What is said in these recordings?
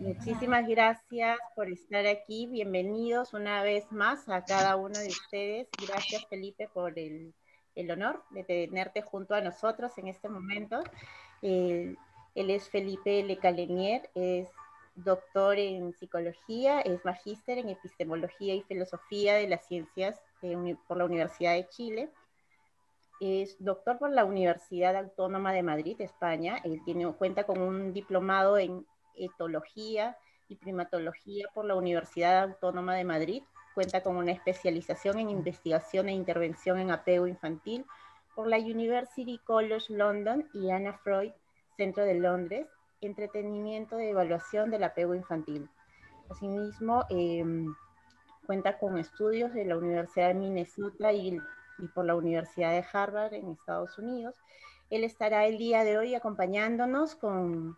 Muchísimas gracias por estar aquí. Bienvenidos una vez más a cada uno de ustedes. Gracias, Felipe, por el, honor de tenerte junto a nosotros en este momento. Eh, él es Felipe Lecalenier, es doctor en psicología, es magíster en epistemología y filosofía de las ciencias por la Universidad de Chile es doctor por la Universidad Autónoma de Madrid, España. Él tiene, cuenta con un diplomado en etología y primatología por la Universidad Autónoma de Madrid. Cuenta con una especialización en investigación e intervención en apego infantil por la University College London y Anna Freud, Centro de Londres, entretenimiento de evaluación del apego infantil. Asimismo, em, cuenta con estudios de la Universidad de Minnesota y y por la Universidad de Harvard en Estados Unidos. Él estará el día de hoy acompañándonos con,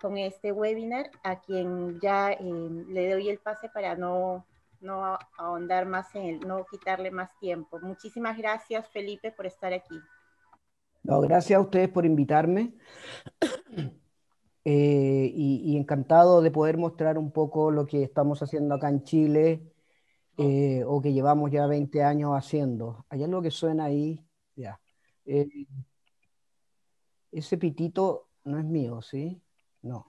con este webinar, a quien ya em, le doy el pase para no, no ahondar más en él, no quitarle más tiempo. Muchísimas gracias, Felipe, por estar aquí. No, gracias a ustedes por invitarme. Eh, y, y encantado de poder mostrar un poco lo que estamos haciendo acá en Chile, eh, o que llevamos ya 20 años haciendo. Hay algo que suena ahí, ya. Eh, ese pitito no es mío, ¿sí? No.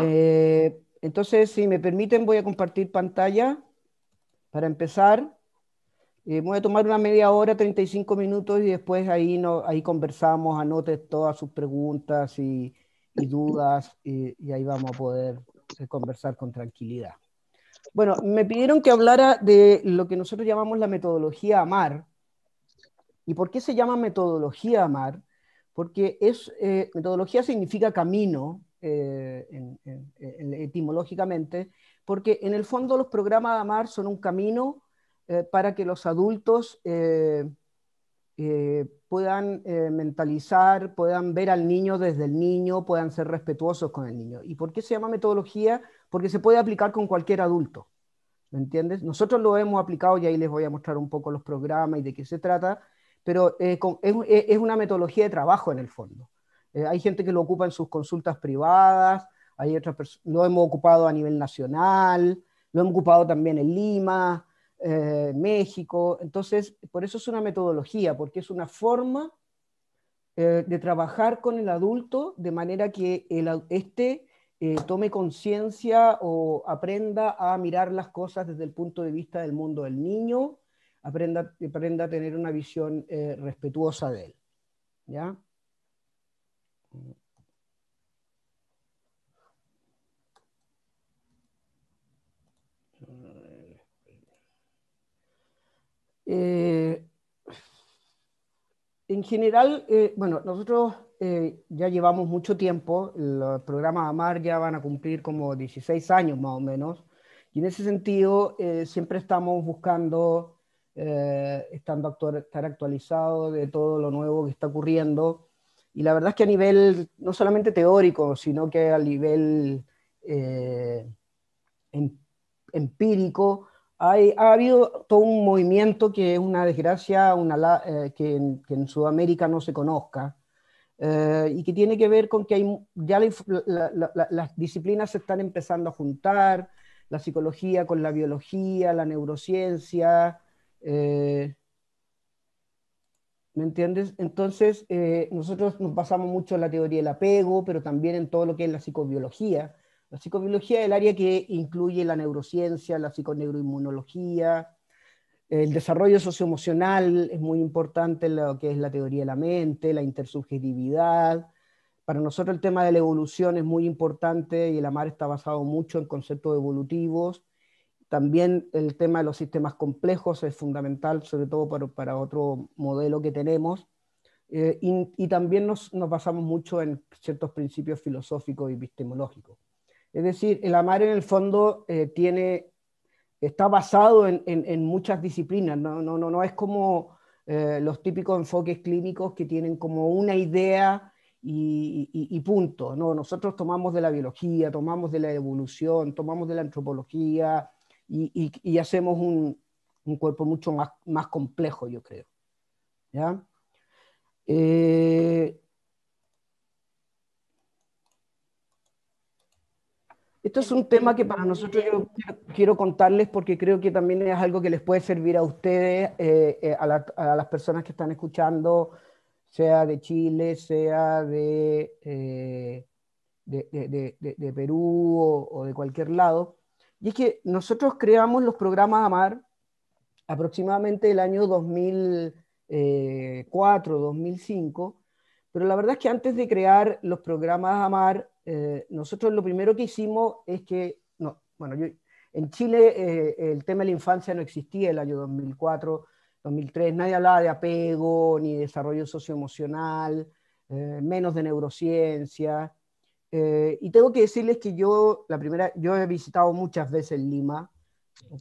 Eh, entonces, si me permiten, voy a compartir pantalla para empezar. voy a tomar una media hora, 35 minutos, y después ahí, no, ahí conversamos, anotes todas sus preguntas y, dudas, y, ahí vamos a poder conversar con tranquilidad. Bueno, me pidieron que hablara de lo que nosotros llamamos la metodología AMAR. ¿Y por qué se llama metodología AMAR? Porque es, eh, metodología significa camino eh, etimológicamente, porque en el fondo los programas de AMAR son un camino eh, para que los adultos puedan mentalizar, puedan ver al niño desde el niño, puedan ser respetuosos con el niño. ¿Y por qué se llama metodología? porque se puede aplicar con cualquier adulto. ¿Me entiendes? Nosotros lo hemos aplicado y ahí les voy a mostrar un poco los programas y de qué se trata, pero eh, es, una metodología de trabajo en el fondo. Eh, hay gente que lo ocupa en sus consultas privadas, hay otras lo hemos ocupado a nivel nacional, lo hemos ocupado también en Lima, eh, México. Entonces, por eso es una metodología, porque es una forma de trabajar con el adulto de manera que el, este eh, tome conciencia o aprenda a mirar las cosas desde el punto de vista del mundo del niño, aprenda, aprenda a tener una visión eh, respetuosa de él. ¿Ya? Eh, en general, eh, bueno, nosotros eh, ya llevamos mucho tiempo, los programas AMAR ya van a cumplir como 16 años más o menos, y en ese sentido eh, siempre estamos buscando estando estar actualizado de todo lo nuevo que está ocurriendo, y la verdad es que a nivel no solamente teórico, sino que a nivel em, empírico, ha habido todo un movimiento que es una desgracia una, eh, que, en, Sudamérica no se conozca eh, y que tiene que ver con que hay, ya las disciplinas se están empezando a juntar, la psicología con la biología, la neurociencia. Eh, ¿Me entiendes? Entonces, nosotros nos basamos mucho en la teoría del apego, pero también en todo lo que es la psicobiología la psicobiología es el área que incluye la neurociencia, la psiconeuroinmunología, el desarrollo socioemocional es muy importante, lo que es la teoría de la mente, la intersubjetividad. Para nosotros el tema de la evolución es muy importante y el AMAR está basado mucho en conceptos evolutivos. También el tema de los sistemas complejos es fundamental, sobre todo para, otro modelo que tenemos. Eh, y, también nos basamos mucho en ciertos principios filosóficos y epistemológicos. Es decir, el amar en el fondo eh, tiene, está basado en, muchas disciplinas, no, no, no, no es como eh, los típicos enfoques clínicos que tienen como una idea y, punto. No, nosotros tomamos de la biología, tomamos de la evolución, tomamos de la antropología y, hacemos un, cuerpo mucho más, complejo, yo creo. ¿Ya? Eh, Esto es un tema que para nosotros yo quiero contarles porque creo que también es algo que les puede servir a ustedes, eh, eh, a, las personas que están escuchando, sea de Chile, sea eh, de, Perú o, o, de cualquier lado. Y es que nosotros creamos los programas AMAR aproximadamente el año 2004, 2005, pero la verdad es que antes de crear los programas AMAR eh, nosotros lo primero que hicimos es que, bueno, en Chile eh, el tema de la infancia no existía el año 2004, 2003, nadie hablaba de apego ni desarrollo socioemocional, eh, menos de neurociencia. y tengo que decirles que yo, la primera, yo he visitado muchas veces Lima,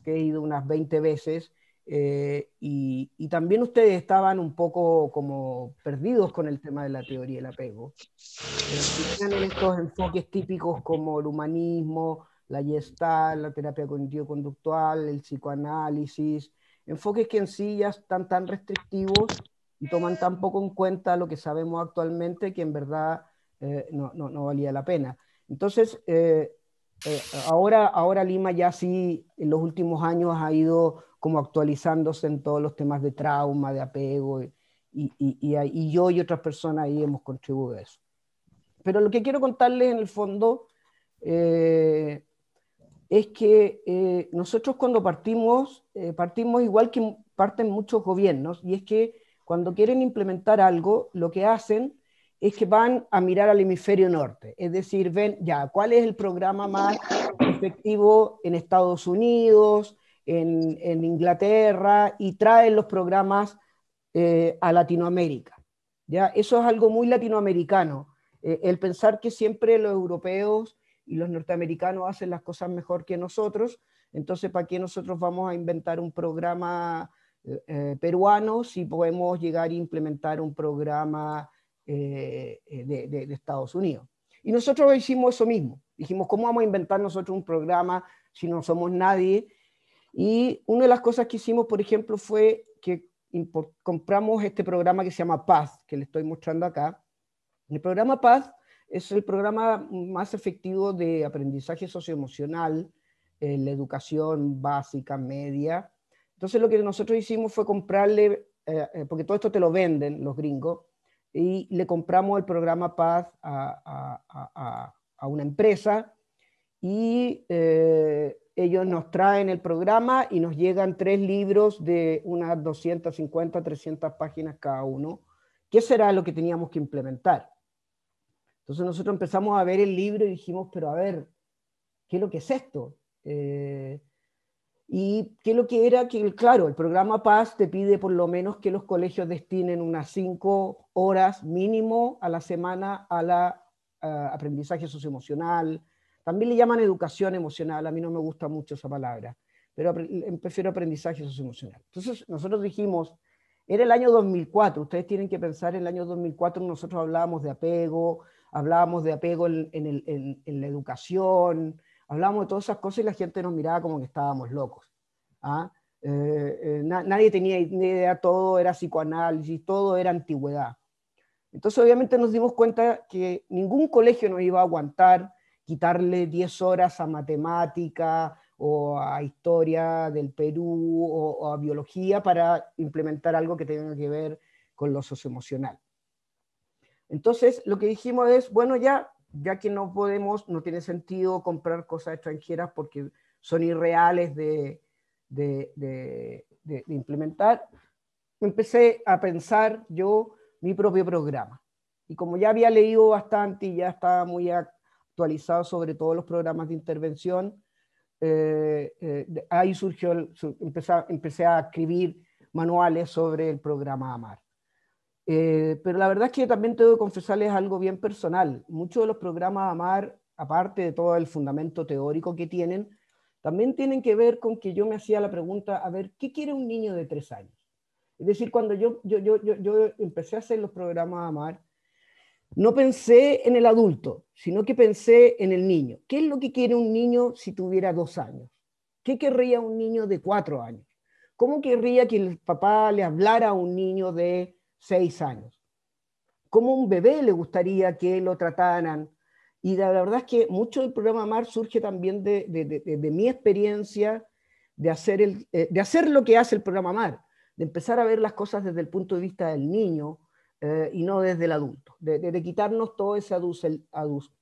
he ido unas 20 veces, eh, y, también ustedes estaban un poco como perdidos con el tema de la teoría del apego. Eh, en estos enfoques típicos como el humanismo, la gestal, la terapia cognitivo-conductual, el psicoanálisis, enfoques que en sí ya están tan restrictivos y toman tan poco en cuenta lo que sabemos actualmente que en verdad eh, no, no, no, valía la pena. Entonces, ahora, ahora Lima ya sí en los últimos años ha ido como actualizándose en todos los temas de trauma, de apego, y, yo y otras personas ahí hemos contribuido a eso. Pero lo que quiero contarles en el fondo eh, es que eh, nosotros cuando partimos, eh, partimos igual que parten muchos gobiernos, y es que cuando quieren implementar algo, lo que hacen es que van a mirar al hemisferio norte, es decir, ven ya cuál es el programa más efectivo en Estados Unidos, en, Inglaterra y traen los programas eh, a Latinoamérica. ¿ya? Eso es algo muy latinoamericano, eh, el pensar que siempre los europeos y los norteamericanos hacen las cosas mejor que nosotros, entonces ¿para qué nosotros vamos a inventar un programa eh, peruano si podemos llegar a implementar un programa de Estados Unidos? Y nosotros hicimos eso mismo, dijimos, ¿cómo vamos a inventar nosotros un programa si no somos nadie? Y una de las cosas que hicimos, por ejemplo, fue que compramos este programa que se llama Paz, que le estoy mostrando acá. El programa Paz es el programa más efectivo de aprendizaje socioemocional, en eh, la educación básica, media. Entonces lo que nosotros hicimos fue comprarle, eh, eh, porque todo esto te lo venden los gringos, y le compramos el programa Paz a, una empresa y ellos nos traen el programa y nos llegan tres libros de unas 250, 300 páginas cada uno. ¿Qué será lo que teníamos que implementar? Entonces nosotros empezamos a ver el libro y dijimos, pero a ver, ¿qué es lo que es esto? Eh, y qué es lo que era que, claro, el programa Paz te pide por lo menos que los colegios destinen unas cinco horas mínimo a la semana a la aprendizaje socioemocional, también le llaman educación emocional, a mí no me gusta mucho esa palabra, pero em, prefiero aprendizaje socioemocional. Entonces, nosotros dijimos, era el año 2004, ustedes tienen que pensar en el año 2004, nosotros hablábamos de apego, hablábamos de apego en, la educación, hablábamos de todas esas cosas y la gente nos miraba como que estábamos locos. ¿ah? Eh, eh, nadie tenía idea, todo era psicoanálisis, todo era antigüedad. Entonces obviamente nos dimos cuenta que ningún colegio nos iba a aguantar quitarle 10 horas a matemática o a historia del Perú o, a biología para implementar algo que tenga que ver con lo socioemocional. Entonces, lo que dijimos es, bueno, ya, ya que no podemos, no tiene sentido comprar cosas extranjeras porque son irreales de, de, de, implementar, empecé a pensar yo mi propio programa. Y como ya había leído bastante y ya estaba muy actualizado sobre todos los programas de intervención. Eh, eh, ahí surgió, empecé, a, escribir manuales sobre el programa AMAR. Eh, pero la verdad es que también tengo que confesarles algo bien personal. Muchos de los programas AMAR, aparte de todo el fundamento teórico que tienen, también tienen que ver con que yo me hacía la pregunta, a ver, ¿qué quiere un niño de tres años? Es decir, cuando yo empecé a hacer los programas AMAR, no pensé en el adulto, sino que pensé en el niño. ¿Qué es lo que quiere un niño si tuviera dos años? ¿Qué querría un niño de cuatro años? ¿Cómo querría que el papá le hablara a un niño de seis años? ¿Cómo un bebé le gustaría que lo trataran? Y la verdad es que mucho del programa MAR surge también de, mi experiencia de hacer, eh, de hacer lo que hace el programa MAR, de empezar a ver las cosas desde el punto de vista del niño, eh, y no desde el adulto, de, quitarnos todo ese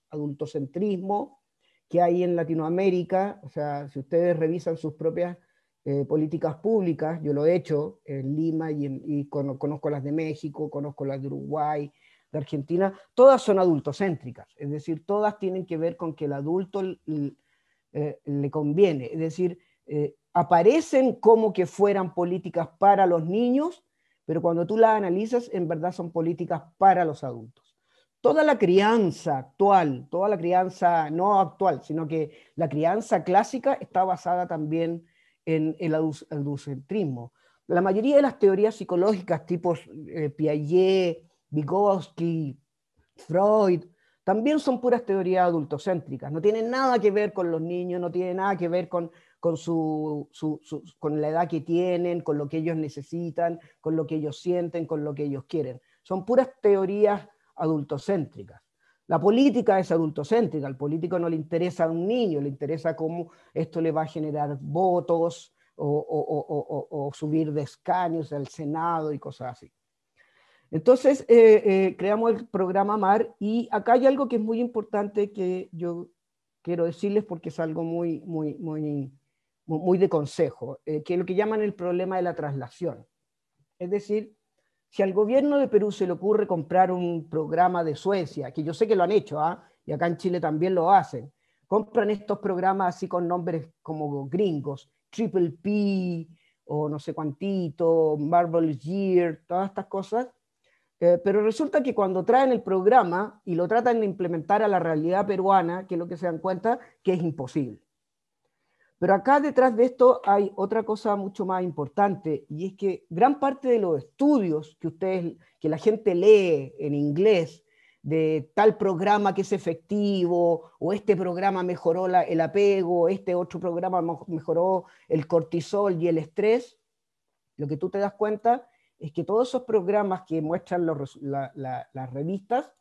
adultocentrismo que hay en Latinoamérica, o sea, si ustedes revisan sus propias eh, políticas públicas, yo lo he hecho en Lima y, conozco las de México, conozco las de Uruguay, de Argentina, todas son adultocéntricas, es decir, todas tienen que ver con que el adulto eh, le conviene, es decir, aparecen como que fueran políticas para los niños, pero cuando tú la analizas, en verdad son políticas para los adultos. Toda la crianza actual, toda la crianza no actual, sino que la crianza clásica está basada también en el adultocentrismo. La mayoría de las teorías psicológicas, tipo eh, Piaget, Vygotsky, Freud, también son puras teorías adultocéntricas. No tienen nada que ver con los niños, no tienen nada que ver con con, su, con la edad que tienen, con lo que ellos necesitan, con lo que ellos sienten, con lo que ellos quieren. Son puras teorías adultocéntricas. La política es adultocéntrica, al político no le interesa a un niño, le interesa cómo esto le va a generar votos o, subir de escaños al Senado y cosas así. Entonces, eh, eh, creamos el programa MAR y acá hay algo que es muy importante que yo quiero decirles porque es algo muy, muy, muy, muy de consejo, eh, que es lo que llaman el problema de la traslación. Es decir, si al gobierno de Perú se le ocurre comprar un programa de Suecia, que yo sé que lo han hecho, ¿ah? y acá en Chile también lo hacen, compran estos programas así con nombres como gringos, Triple P o no sé cuantito, Marvel Year, todas estas cosas, eh, pero resulta que cuando traen el programa y lo tratan de implementar a la realidad peruana, que es lo que se dan cuenta, que es imposible. Pero acá detrás de esto hay otra cosa mucho más importante y es que gran parte de los estudios que ustedes, que la gente lee en inglés de tal programa que es efectivo o este programa mejoró el apego, este otro programa mejoró el cortisol y el estrés, lo que tú te das cuenta es que todos esos programas que muestran las revistas,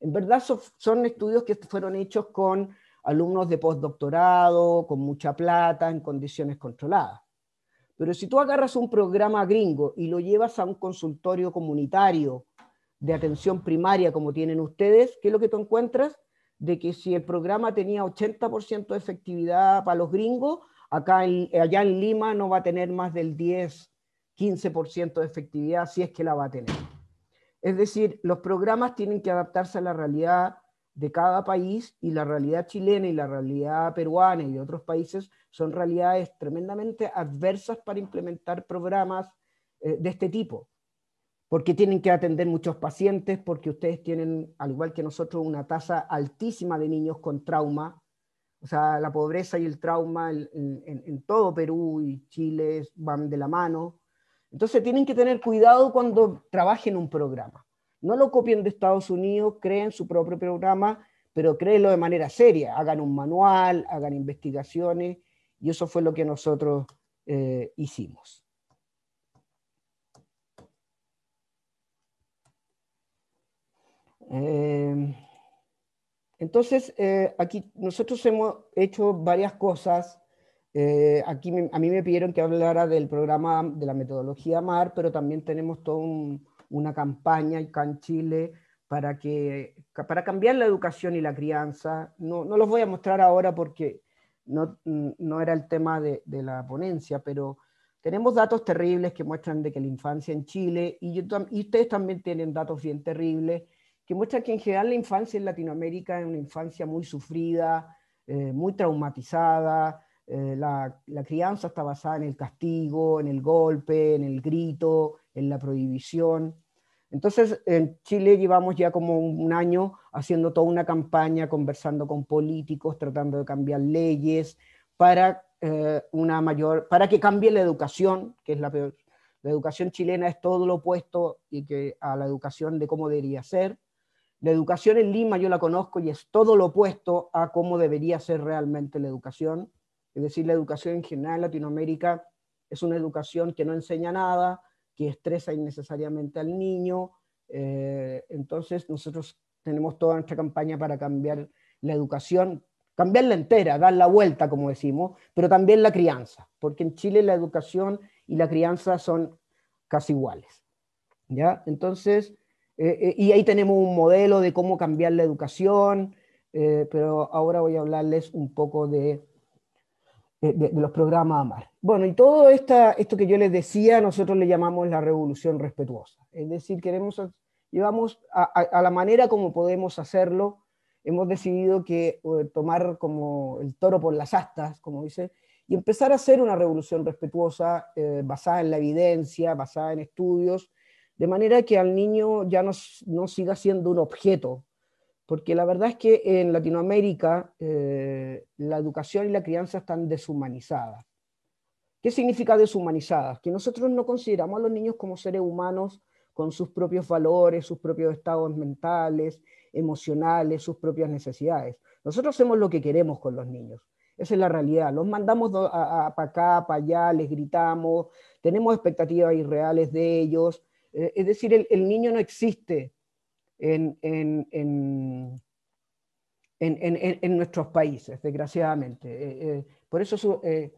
en verdad son estudios que fueron hechos con alumnos de postdoctorado, con mucha plata, en condiciones controladas. Pero si tú agarras un programa gringo y lo llevas a un consultorio comunitario de atención primaria como tienen ustedes, ¿qué es lo que tú encuentras? De que si el programa tenía 80% de efectividad para los gringos, acá allá en Lima no va a tener más del 10, 15% de efectividad, si es que la va a tener. Es decir, los programas tienen que adaptarse a la realidad de cada país y la realidad chilena y la realidad peruana y de otros países son realidades tremendamente adversas para implementar programas eh, de este tipo, porque tienen que atender muchos pacientes, porque ustedes tienen, al igual que nosotros, una tasa altísima de niños con trauma. O sea, la pobreza y el trauma en, en todo Perú y Chile van de la mano. Entonces tienen que tener cuidado cuando trabajen un programa. No lo copien de Estados Unidos, creen su propio programa, pero créenlo de manera seria. Hagan un manual, hagan investigaciones, y eso fue lo que nosotros eh, hicimos. Eh, entonces, eh, aquí nosotros hemos hecho varias cosas. aquí a mí me pidieron que hablara del programa de la metodología MAR, pero también tenemos todo un, una campaña acá en Chile para, que, para cambiar la educación y la crianza. No, no los voy a mostrar ahora porque no, no era el tema de, la ponencia, pero tenemos datos terribles que muestran de que la infancia en Chile, y, y ustedes también tienen datos bien terribles, que muestran que en general la infancia en Latinoamérica es una infancia muy sufrida, eh, muy traumatizada, eh, la, la, crianza está basada en el castigo, en el golpe, en el grito, en la prohibición. Entonces, en Chile llevamos ya como un año haciendo toda una campaña, conversando con políticos, tratando de cambiar leyes para, eh, una mayor, para que cambie la educación, que es la peor. La educación chilena es todo lo opuesto y que, a la educación de cómo debería ser. La educación en Lima yo la conozco y es todo lo opuesto a cómo debería ser realmente la educación. Es decir, la educación en general en Latinoamérica es una educación que no enseña nada, que estresa innecesariamente al niño. Eh, entonces nosotros tenemos toda nuestra campaña para cambiar la educación, cambiarla entera, dar la vuelta, como decimos, pero también la crianza, porque en Chile la educación y la crianza son casi iguales. ¿ya? Entonces, eh, eh, y ahí tenemos un modelo de cómo cambiar la educación, pero ahora voy a hablarles un poco de de, los programas AMAR. Bueno, y todo esta, esto que yo les decía, nosotros le llamamos la revolución respetuosa. Es decir, queremos, llevamos a, la manera como podemos hacerlo. Hemos decidido que eh, tomar como el toro por las astas, como dice, y empezar a hacer una revolución respetuosa eh, basada en la evidencia, basada en estudios, de manera que al niño ya no, no siga siendo un objeto porque la verdad es que en Latinoamérica eh, la educación y la crianza están deshumanizadas. ¿Qué significa deshumanizadas? Que nosotros no consideramos a los niños como seres humanos con sus propios valores, sus propios estados mentales, emocionales, sus propias necesidades. Nosotros hacemos lo que queremos con los niños. Esa es la realidad. Los mandamos para acá, para allá, les gritamos, tenemos expectativas irreales de ellos. Eh, es decir, el niño no existe en, nuestros países, desgraciadamente. Eh, eh, por eso eh,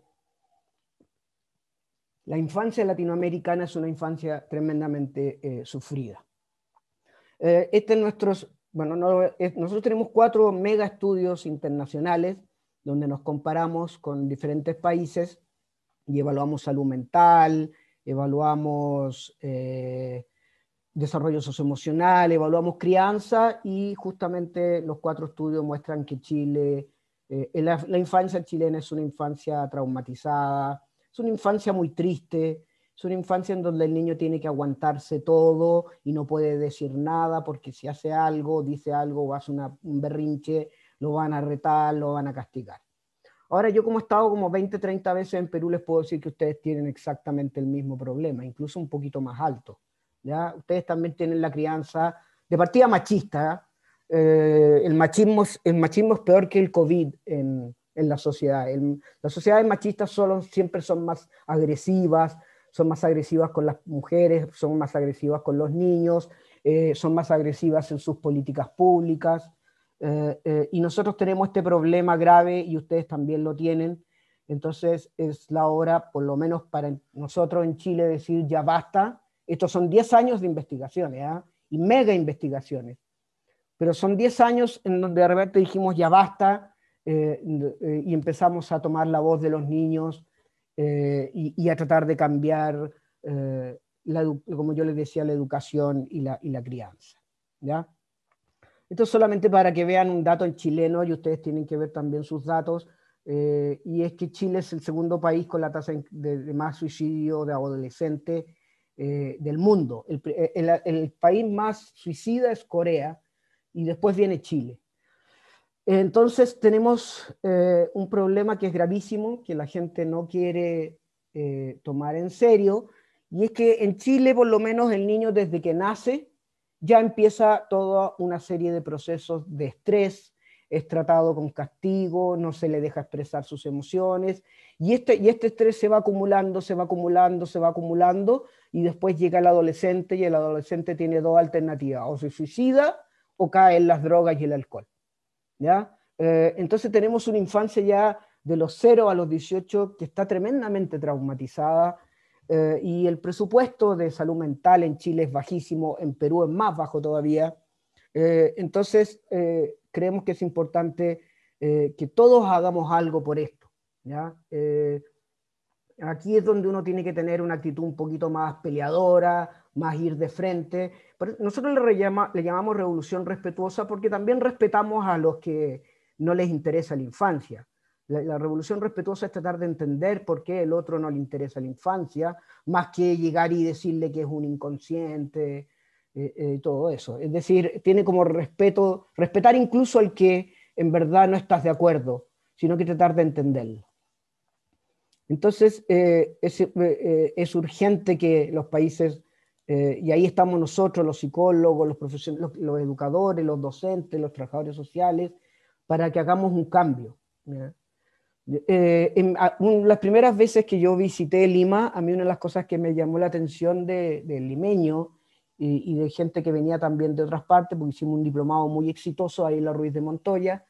la infancia latinoamericana es una infancia tremendamente sufrida. este nuestros, bueno, nosotros tenemos cuatro mega estudios internacionales donde nos comparamos con diferentes países y evaluamos salud mental, evaluamos desarrollo socioemocional, evaluamos crianza y justamente los cuatro estudios muestran que Chile, eh, la, infancia chilena es una infancia traumatizada, es una infancia muy triste, es una infancia en donde el niño tiene que aguantarse todo y no puede decir nada porque si hace algo, dice algo o hace una, un berrinche, lo van a retar, lo van a castigar. Ahora yo como he estado como 20, 30 veces en Perú les puedo decir que ustedes tienen exactamente el mismo problema, incluso un poquito más alto Ustedes también tienen la crianza de partida machista. Eh, el, machismo, el machismo es peor que el COVID en, la sociedad. las sociedades machistas solo, siempre son más agresivas, son más agresivas con las mujeres, son más agresivas con los niños, eh, son más agresivas en sus políticas públicas. Eh, y nosotros tenemos este problema grave y ustedes también lo tienen. Entonces es la hora, por lo menos para nosotros en Chile, decir ya basta, estos son 10 años de investigaciones, ¿ah? y mega investigaciones. Pero son 10 años en donde de dijimos, ya basta, eh, eh, y empezamos a tomar la voz de los niños eh, y, a tratar de cambiar, la, como yo les decía, la educación y la, y la crianza. ¿ya? Esto es solamente para que vean un dato en chileno y ustedes tienen que ver también sus datos. y es que Chile es el segundo país con la tasa de, de más suicidio de adolescente eh, del mundo. Eh, el, país más suicida es Corea y después viene Chile. Entonces tenemos eh, un problema que es gravísimo, que la gente no quiere tomar en serio, y es que en Chile por lo menos el niño desde que nace ya empieza toda una serie de procesos de estrés, es tratado con castigo, no se le deja expresar sus emociones, y este, y este estrés se va acumulando, se va acumulando, se va acumulando, y después llega el adolescente y el adolescente tiene dos alternativas, o se suicida o cae en las drogas y el alcohol. ¿ya? Eh, entonces tenemos una infancia ya de los 0 a los 18 que está tremendamente traumatizada, eh, y el presupuesto de salud mental en Chile es bajísimo, en Perú es más bajo todavía. Eh, entonces, creemos que es importante eh, que todos hagamos algo por esto. Eh, aquí es donde uno tiene que tener una actitud un poquito más peleadora, más ir de frente. Pero nosotros le, llamamos revolución respetuosa porque también respetamos a los que no les interesa la infancia. La, la, revolución respetuosa es tratar de entender por qué el otro no le interesa la infancia, más que llegar y decirle que es un inconsciente eh, eh todo eso. Es decir, tiene como respeto, respetar incluso al que en verdad no estás de acuerdo, sino que tratar de entenderlo. Entonces, eh, eh, es, urgente que los países, y ahí estamos nosotros, los psicólogos, los, los, educadores, los docentes, los trabajadores sociales, para que hagamos un cambio. las primeras veces que yo visité Lima, a mí una de las cosas que me llamó la atención del de limeño, eh, y de gente que venía también de otras partes, porque hicimos un diplomado muy exitoso ahí en la Ruiz de Montoya,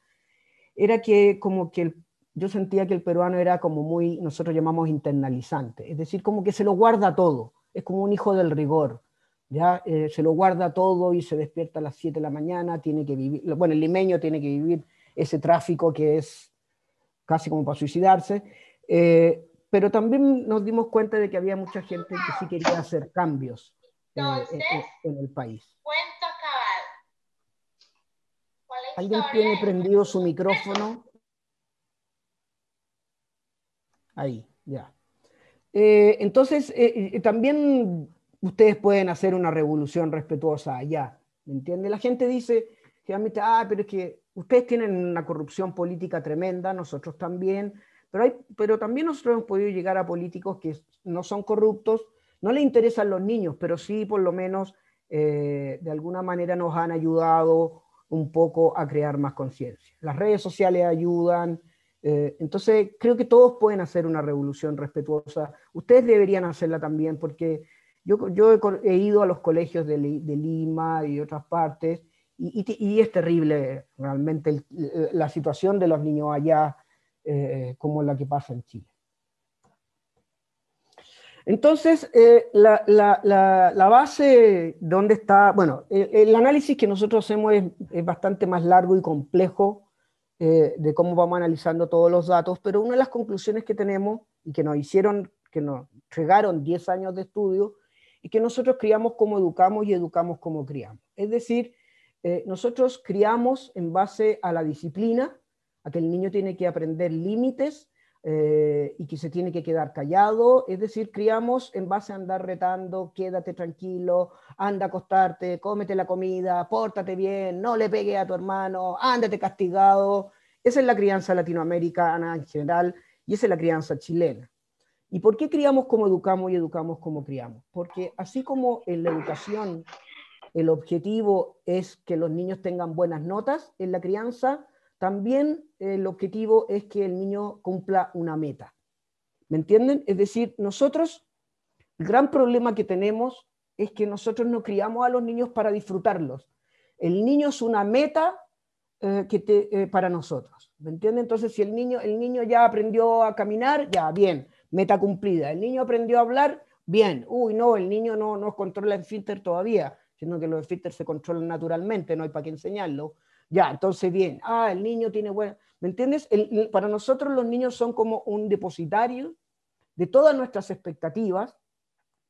era que como que yo sentía que el peruano era como muy, nosotros llamamos internalizante, es decir, como que se lo guarda todo, es como un hijo del rigor, ya eh, se lo guarda todo y se despierta a las 7 de la mañana, tiene que vivir, bueno, el limeño tiene que vivir ese tráfico que es casi como para suicidarse, eh, pero también nos dimos cuenta de que había mucha gente que sí quería hacer cambios eh, eh, eh, en, el país. ¿Alguien tiene prendido su micrófono? Ahí, ya. entonces, también ustedes pueden hacer una revolución respetuosa allá, ¿me entiende? La gente dice, generalmente, ah, pero es que ustedes tienen una corrupción política tremenda, nosotros también, pero, hay, pero también nosotros hemos podido llegar a políticos que no son corruptos, no le interesan los niños, pero sí por lo menos eh, de alguna manera nos han ayudado un poco a crear más conciencia. Las redes sociales ayudan. Eh, entonces, creo que todos pueden hacer una revolución respetuosa. Ustedes deberían hacerla también porque yo, he, ido a los colegios de, Lima y otras partes y, es terrible realmente la situación de los niños allá eh, como la que pasa en Chile. Entonces, eh, la, base donde está, bueno, el, análisis que nosotros hacemos es, bastante más largo y complejo eh, de cómo vamos analizando todos los datos, pero una de las conclusiones que tenemos y que nos hicieron, que nos entregaron 10 años de estudio, es que nosotros criamos como educamos y educamos como criamos. Es decir, eh, nosotros criamos en base a la disciplina, a que el niño tiene que aprender límites, eh, y que se tiene que quedar callado. Es decir, criamos en base a andar retando, quédate tranquilo, anda a acostarte, cómete la comida, pórtate bien, no le pegue a tu hermano, ándate castigado. Esa es la crianza latinoamericana en general y esa es la crianza chilena. ¿Y por qué criamos como educamos y educamos como criamos? Porque así como en la educación el objetivo es que los niños tengan buenas notas, en la crianza también eh, el objetivo es que el niño cumpla una meta. ¿Me entienden? Es decir, nosotros, el gran problema que tenemos es que nosotros no criamos a los niños para disfrutarlos. El niño es una meta eh, que eh, para nosotros. ¿Me entienden? Entonces, si el niño, el niño ya aprendió a caminar, ya, bien, meta cumplida. El niño aprendió a hablar, bien. Uy, no, el niño no, no controla el filter todavía, sino que los filters se controlan naturalmente, no hay para qué enseñarlo. Ya, entonces bien, ah, el niño tiene buena... ¿Me entiendes? para nosotros los niños son como un depositario de todas nuestras expectativas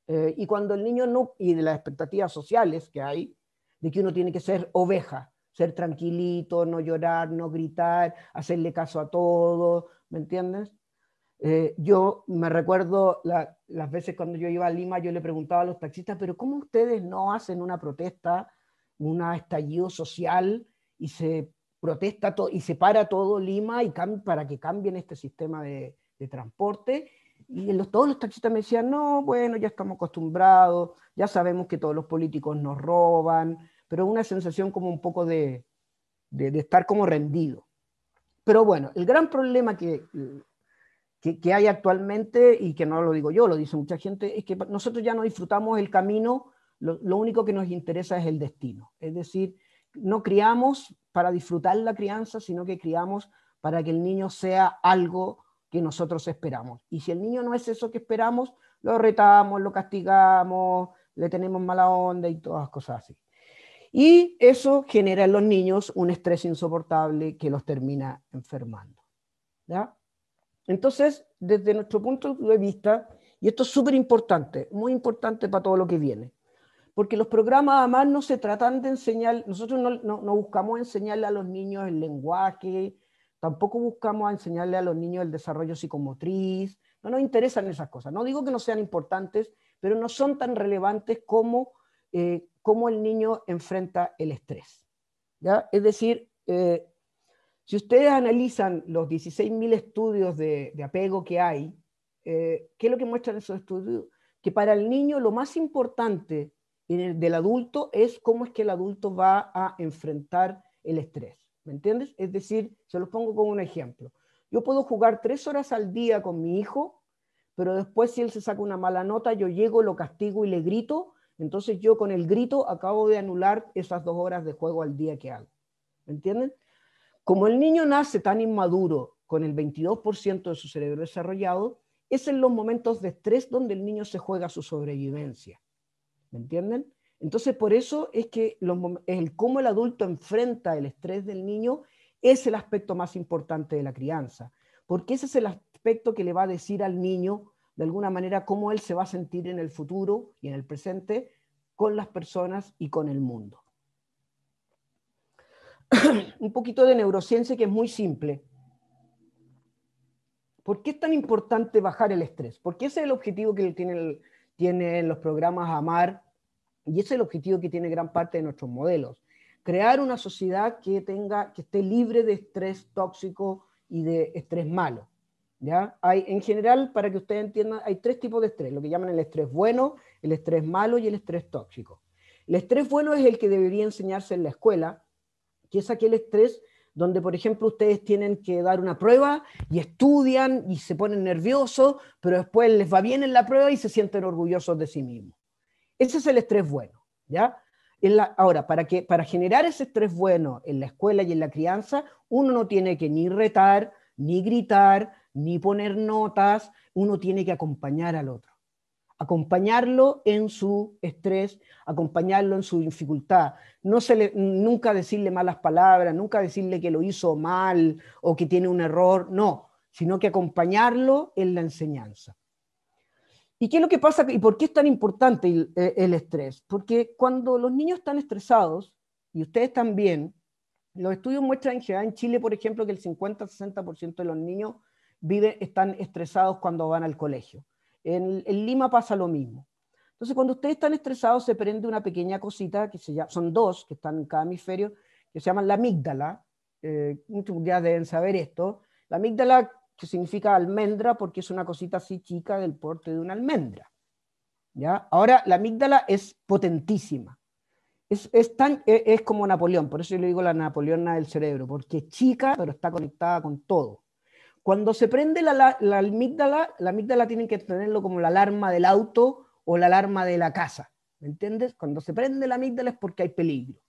eh, y cuando el niño no, y de las expectativas sociales que hay, de que uno tiene que ser oveja, ser tranquilito, no llorar, no gritar, hacerle caso a todo, ¿me entiendes? Eh, yo me recuerdo las veces cuando yo iba a Lima, yo le preguntaba a los taxistas, pero ¿cómo ustedes no hacen una protesta, un estallido social y se protesta y se para todo Lima y para que cambien este sistema de, transporte. Y todos los taxistas me decían, no, bueno, ya estamos acostumbrados, ya sabemos que todos los políticos nos roban, pero una sensación como un poco de, estar como rendido. Pero bueno, el gran problema que, que, hay actualmente, y que no lo digo yo, lo dice mucha gente, es que nosotros ya no disfrutamos el camino, lo único que nos interesa es el destino. Es decir, no criamos para disfrutar la crianza, sino que criamos para que el niño sea algo que nosotros esperamos. Y si el niño no es eso que esperamos, lo retamos, lo castigamos, le tenemos mala onda y todas cosas así. Y eso genera en los niños un estrés insoportable que los termina enfermando. Entonces, desde nuestro punto de vista, y esto es súper importante, muy importante para todo lo que viene, porque los programas además no se tratan de enseñar, nosotros no, buscamos enseñarle a los niños el lenguaje, tampoco buscamos enseñarle a los niños el desarrollo psicomotriz, no nos interesan esas cosas. No digo que no sean importantes, pero no son tan relevantes como, eh, el niño enfrenta el estrés. Es decir, eh, si ustedes analizan los 16.000 estudios de, apego que hay, eh, ¿qué es lo que muestran esos estudios? Que para el niño lo más importante del adulto es cómo es que el adulto va a enfrentar el estrés. ¿Me entiendes? Es decir, se los pongo como un ejemplo. Yo puedo jugar tres horas al día con mi hijo, pero después si él se saca una mala nota, yo llego, lo castigo y le grito. Entonces yo con el grito acabo de anular esas dos horas de juego al día que hago. ¿Me entienden? Como el niño nace tan inmaduro, con el 22% de su cerebro desarrollado, es en los momentos de estrés donde el niño se juega su sobrevivencia. ¿Me entienden? Entonces, por eso es que el cómo el adulto enfrenta el estrés del niño es el aspecto más importante de la crianza, porque ese es el aspecto que le va a decir al niño, de alguna manera, cómo él se va a sentir en el futuro y en el presente con las personas y con el mundo. Un poquito de neurociencia que es muy simple. ¿Por qué es tan importante bajar el estrés? Porque ese es el objetivo que tiene el, tienen los programas AMAR, y ese es el objetivo que tiene gran parte de nuestros modelos. Crear una sociedad que, tenga, que esté libre de estrés tóxico y de estrés malo. ¿ya? Hay, en general, para que ustedes entiendan, hay tres tipos de estrés, lo que llaman el estrés bueno, el estrés malo y el estrés tóxico. El estrés bueno es el que debería enseñarse en la escuela, que es aquel estrés donde, por ejemplo, ustedes tienen que dar una prueba y estudian y se ponen nerviosos, pero después les va bien en la prueba y se sienten orgullosos de sí mismos. Ese es el estrés bueno, ¿ya? En la, ahora, para, que, para generar ese estrés bueno en la escuela y en la crianza, uno no tiene que ni retar, ni gritar, ni poner notas, uno tiene que acompañar al otro acompañarlo en su estrés, acompañarlo en su dificultad. No se le, nunca decirle malas palabras, nunca decirle que lo hizo mal o que tiene un error, no, sino que acompañarlo en la enseñanza. ¿Y qué es lo que pasa y por qué es tan importante el, eh, estrés? Porque cuando los niños están estresados, y ustedes también, los estudios muestran que en Chile, por ejemplo, que el 50-60% de los niños están estresados cuando van al colegio. En, Lima pasa lo mismo. Entonces, cuando ustedes están estresados, se prende una pequeña cosita, que se son dos que están en cada hemisferio, que se llaman la amígdala. Eh, muchos ya deben saber esto. La amígdala, que significa almendra, porque es una cosita así chica del porte de una almendra. ¿ya? Ahora, la amígdala es potentísima. Es, es, tan, e, es como Napoleón, por eso yo le digo la Napoleona del cerebro, porque es chica, pero está conectada con todo. Cuando se prende la, amígdala, la amígdala tienen que tenerlo como la alarma del auto o la alarma de la casa. ¿Me entiendes? Cuando se prende la amígdala es porque hay peligro.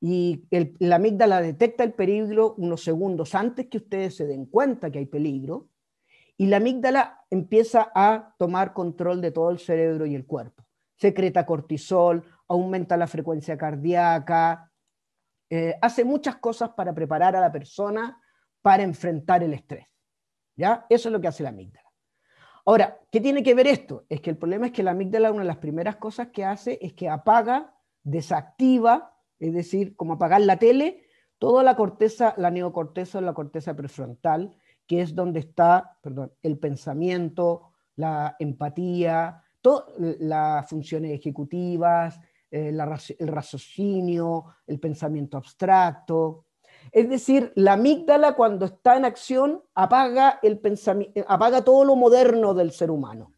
Y la amígdala detecta el peligro unos segundos antes que ustedes se den cuenta que hay peligro. Y la amígdala empieza a tomar control de todo el cerebro y el cuerpo. Secreta cortisol, aumenta la frecuencia cardíaca, eh, hace muchas cosas para preparar a la persona para enfrentar el estrés. ¿Ya? Eso es lo que hace la amígdala. Ahora, ¿qué tiene que ver esto? Es que el problema es que la amígdala, una de las primeras cosas que hace es que apaga, desactiva, es decir, como apagar la tele, toda la corteza, la neocorteza la corteza prefrontal, que es donde está perdón, el pensamiento, la empatía, las funciones ejecutivas, eh, el raciocinio, el pensamiento abstracto, es decir, la amígdala cuando está en acción apaga, eh, apaga todo lo moderno del ser humano.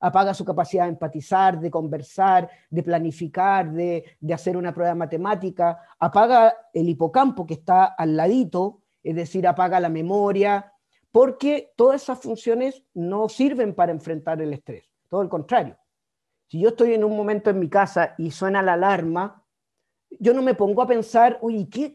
Apaga su capacidad de empatizar, de conversar, de planificar, de, de hacer una prueba matemática. Apaga el hipocampo que está al ladito, es decir, apaga la memoria, porque todas esas funciones no sirven para enfrentar el estrés. Todo el contrario. Si yo estoy en un momento en mi casa y suena la alarma, yo no me pongo a pensar, uy, ¿qué,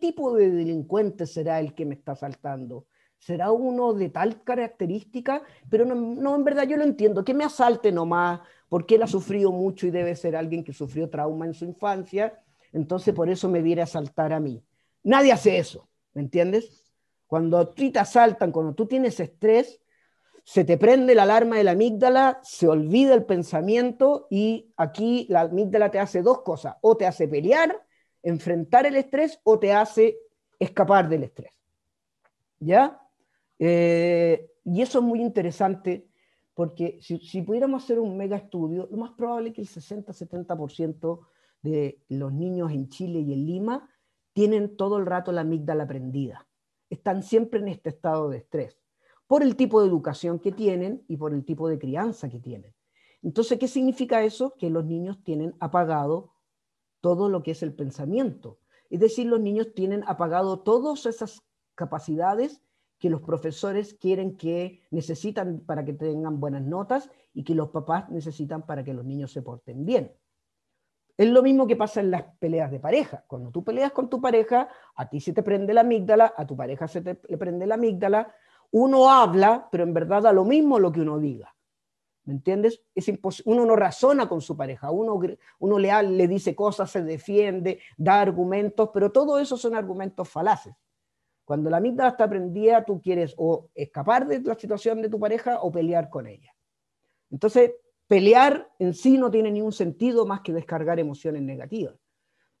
tipo de delincuente será el que me está asaltando? ¿Será uno de tal característica? Pero no, no, en verdad yo lo entiendo, que me asalte nomás, porque él ha sufrido mucho y debe ser alguien que sufrió trauma en su infancia, entonces por eso me viene a asaltar a mí. Nadie hace eso, ¿me entiendes? Cuando a ti te asaltan, cuando tú tienes estrés, se te prende la alarma de la amígdala, se olvida el pensamiento y aquí la amígdala te hace dos cosas, o te hace pelear, enfrentar el estrés, o te hace escapar del estrés. ¿Ya? Eh, y eso es muy interesante porque si, si, pudiéramos hacer un mega estudio, lo más probable es que el 60-70% de los niños en Chile y en Lima tienen todo el rato la amígdala prendida. Están siempre en este estado de estrés por el tipo de educación que tienen y por el tipo de crianza que tienen. Entonces, ¿qué significa eso? Que los niños tienen apagado todo lo que es el pensamiento. Es decir, los niños tienen apagado todas esas capacidades que los profesores quieren que necesitan para que tengan buenas notas y que los papás necesitan para que los niños se porten bien. Es lo mismo que pasa en las peleas de pareja. Cuando tú peleas con tu pareja, a ti se te prende la amígdala, a tu pareja se te prende la amígdala, uno habla, pero en verdad da lo mismo lo que uno diga. ¿Me entiendes? Es uno no razona con su pareja, uno, uno le, le dice cosas, se defiende, da argumentos, pero todo eso son argumentos falaces. Cuando la amígdala está aprendida, tú quieres o escapar de la situación de tu pareja o pelear con ella. Entonces, pelear en sí no tiene ningún sentido más que descargar emociones negativas.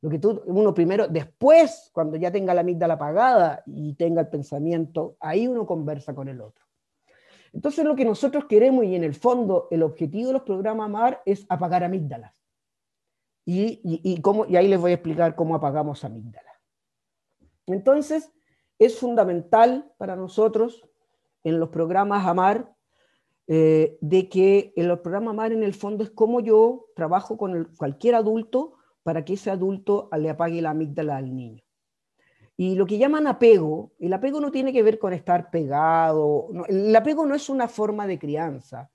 Lo que tú, uno primero, después, cuando ya tenga la amígdala apagada y tenga el pensamiento, ahí uno conversa con el otro. Entonces lo que nosotros queremos y en el fondo el objetivo de los programas AMAR es apagar amígdalas. Y, y, cómo, ahí les voy a explicar cómo apagamos amígdalas. Entonces es fundamental para nosotros en los programas AMAR eh, de que en los programas AMAR en el fondo es como yo trabajo con cualquier adulto para que ese adulto le apague la amígdala al niño. Y lo que llaman apego, el apego no tiene que ver con estar pegado, el apego no es una forma de crianza,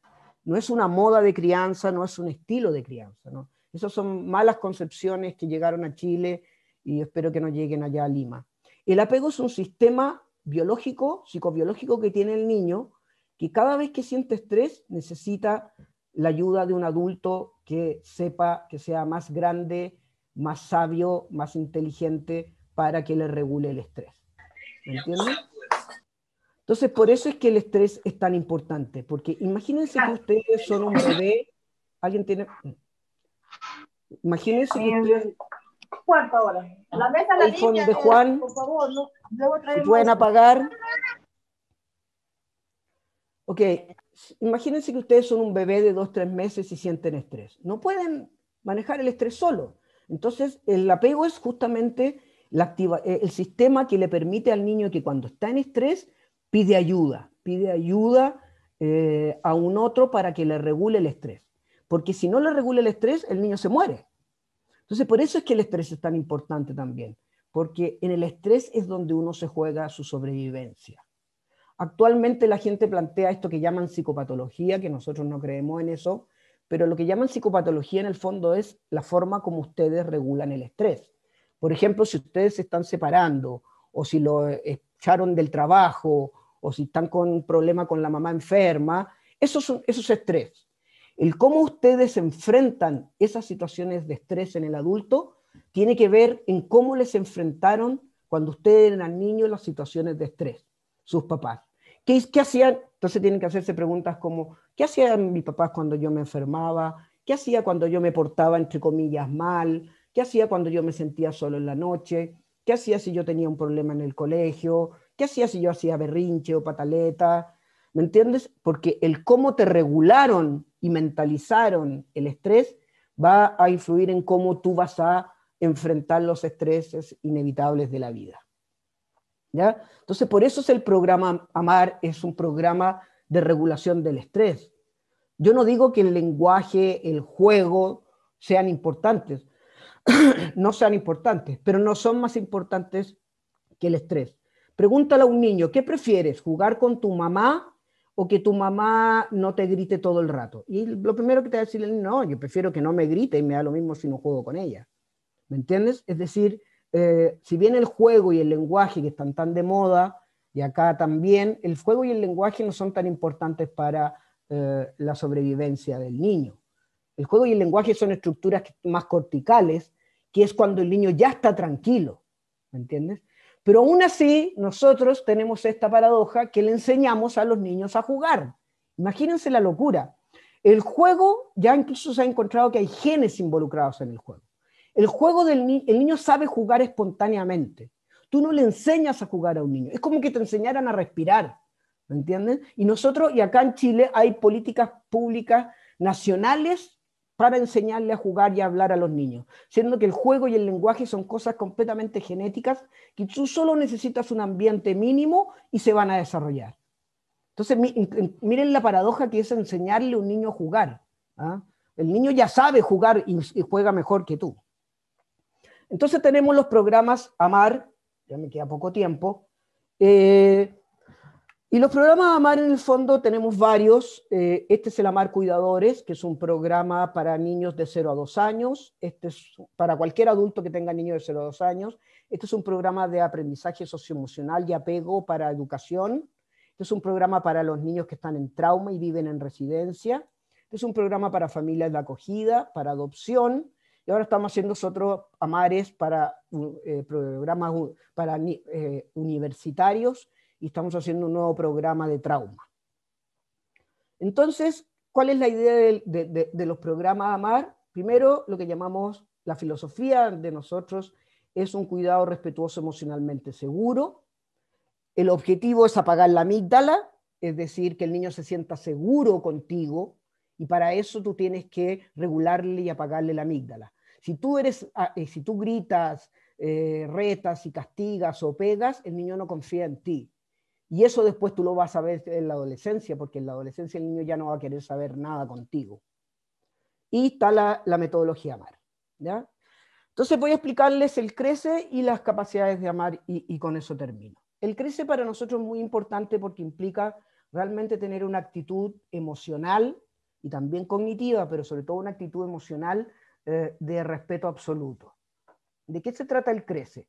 no es una moda de crianza, no es un estilo de crianza. ¿no? Esas son malas concepciones que llegaron a Chile y espero que no lleguen allá a Lima. El apego es un sistema biológico, psicobiológico que tiene el niño, que cada vez que siente estrés necesita la ayuda de un adulto que sepa, que sea más grande, más sabio, más inteligente para que le regule el estrés. ¿Me entiendes? Entonces, por eso es que el estrés es tan importante, porque imagínense que ustedes son un bebé, alguien tiene... Imagínense que ustedes... Cuarto ahora. La mesa la de Juan. Por favor, no, pueden apagar. Ok, imagínense que ustedes son un bebé de dos, tres meses y sienten estrés. No pueden manejar el estrés solo. Entonces, el apego es justamente eh, el sistema que le permite al niño que cuando está en estrés pide ayuda, pide ayuda eh, a un otro para que le regule el estrés. Porque si no le regula el estrés, el niño se muere. Entonces, por eso es que el estrés es tan importante también, porque en el estrés es donde uno se juega su sobrevivencia. Actualmente la gente plantea esto que llaman psicopatología, que nosotros no creemos en eso, pero lo que llaman psicopatología en el fondo es la forma como ustedes regulan el estrés. Por ejemplo, si ustedes se están separando o si lo echaron del trabajo o si están con un problema con la mamá enferma, eso es, eso estrés. El cómo ustedes enfrentan esas situaciones de estrés en el adulto tiene que ver en cómo les enfrentaron cuando ustedes eran niños las situaciones de estrés, sus papás. ¿Qué, qué hacían? Entonces tienen que hacerse preguntas como, ¿qué hacían mis papás cuando yo me enfermaba? ¿Qué hacía cuando yo me portaba, entre comillas, mal? ¿Qué hacía cuando yo me sentía solo en la noche? ¿Qué hacía si yo tenía un problema en el colegio? ¿Qué hacía si yo hacía berrinche o pataleta? ¿Me entiendes? Porque el cómo te regularon y mentalizaron el estrés va a influir en cómo tú vas a enfrentar los estreses inevitables de la vida. Entonces, por eso es el programa AMAR, es un programa de regulación del estrés. Yo no digo que el lenguaje, el juego sean importantes, no sean importantes, pero no son más importantes que el estrés. Pregúntale a un niño, ¿qué prefieres? ¿Jugar con tu mamá o que tu mamá no te grite todo el rato? Y lo primero que te va a decir el niño, no, yo prefiero que no me grite y me da lo mismo si no juego con ella. ¿Me entiendes? Es decir, eh, si bien el juego y el lenguaje que están tan de moda, y acá también, el juego y el lenguaje no son tan importantes para eh, la sobrevivencia del niño. El juego y el lenguaje son estructuras más corticales, que es cuando el niño ya está tranquilo, ¿me entiendes? Pero aún así, nosotros tenemos esta paradoja que le enseñamos a los niños a jugar. Imagínense la locura. El juego, ya incluso se ha encontrado que hay genes involucrados en el juego. El juego del niño, el niño sabe jugar espontáneamente. Tú no le enseñas a jugar a un niño. Es como que te enseñaran a respirar, ¿me entienden? Y nosotros, y acá en Chile hay políticas públicas nacionales para enseñarle a jugar y a hablar a los niños, siendo que el juego y el lenguaje son cosas completamente genéticas que tú solo necesitas un ambiente mínimo y se van a desarrollar. Entonces, miren la paradoja que es enseñarle a un niño a jugar. ¿ah? El niño ya sabe jugar y juega mejor que tú. Entonces tenemos los programas AMAR, ya me queda poco tiempo, eh, y los programas AMAR en el fondo tenemos varios. Eh, este es el AMAR Cuidadores, que es un programa para niños de 0 a 2 años. Este es para cualquier adulto que tenga niños de 0 a 2 años. Este es un programa de aprendizaje socioemocional y apego para educación. Este es un programa para los niños que están en trauma y viven en residencia. Este es un programa para familias de acogida, para adopción. Y ahora estamos haciendo nosotros AMARES para eh, programas para, eh, universitarios y estamos haciendo un nuevo programa de trauma. Entonces, ¿cuál es la idea de los programas AMAR? Primero, lo que llamamos la filosofía de nosotros es un cuidado respetuoso emocionalmente seguro. El objetivo es apagar la amígdala, es decir, que el niño se sienta seguro contigo y para eso tú tienes que regularle y apagarle la amígdala. Si tú, eres, ah, eh, si tú gritas, eh, retas y castigas o pegas, el niño no confía en ti. Y eso después tú lo vas a ver en la adolescencia, porque en la adolescencia el niño ya no va a querer saber nada contigo. Y está la, la metodología AMAR. ¿ya? Entonces voy a explicarles el CRECE y las capacidades de amar y, y con eso termino. El CRECE para nosotros es muy importante porque implica realmente tener una actitud emocional y también cognitiva, pero sobre todo una actitud emocional eh, de respeto absoluto. ¿De qué se trata el crece?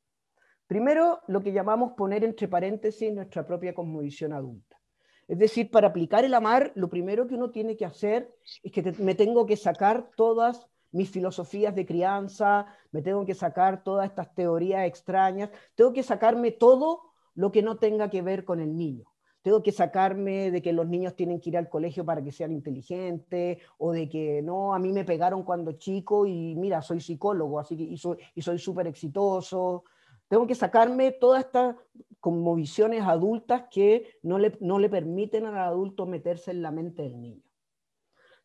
Primero, lo que llamamos poner entre paréntesis nuestra propia cosmovisión adulta. Es decir, para aplicar el amar, lo primero que uno tiene que hacer es que me tengo que sacar todas mis filosofías de crianza, me tengo que sacar todas estas teorías extrañas, tengo que sacarme todo lo que no tenga que ver con el niño tengo que sacarme de que los niños tienen que ir al colegio para que sean inteligentes, o de que no, a mí me pegaron cuando chico y mira, soy psicólogo, así que y soy súper exitoso. Tengo que sacarme todas estas como visiones adultas que no le, no le permiten al adulto meterse en la mente del niño.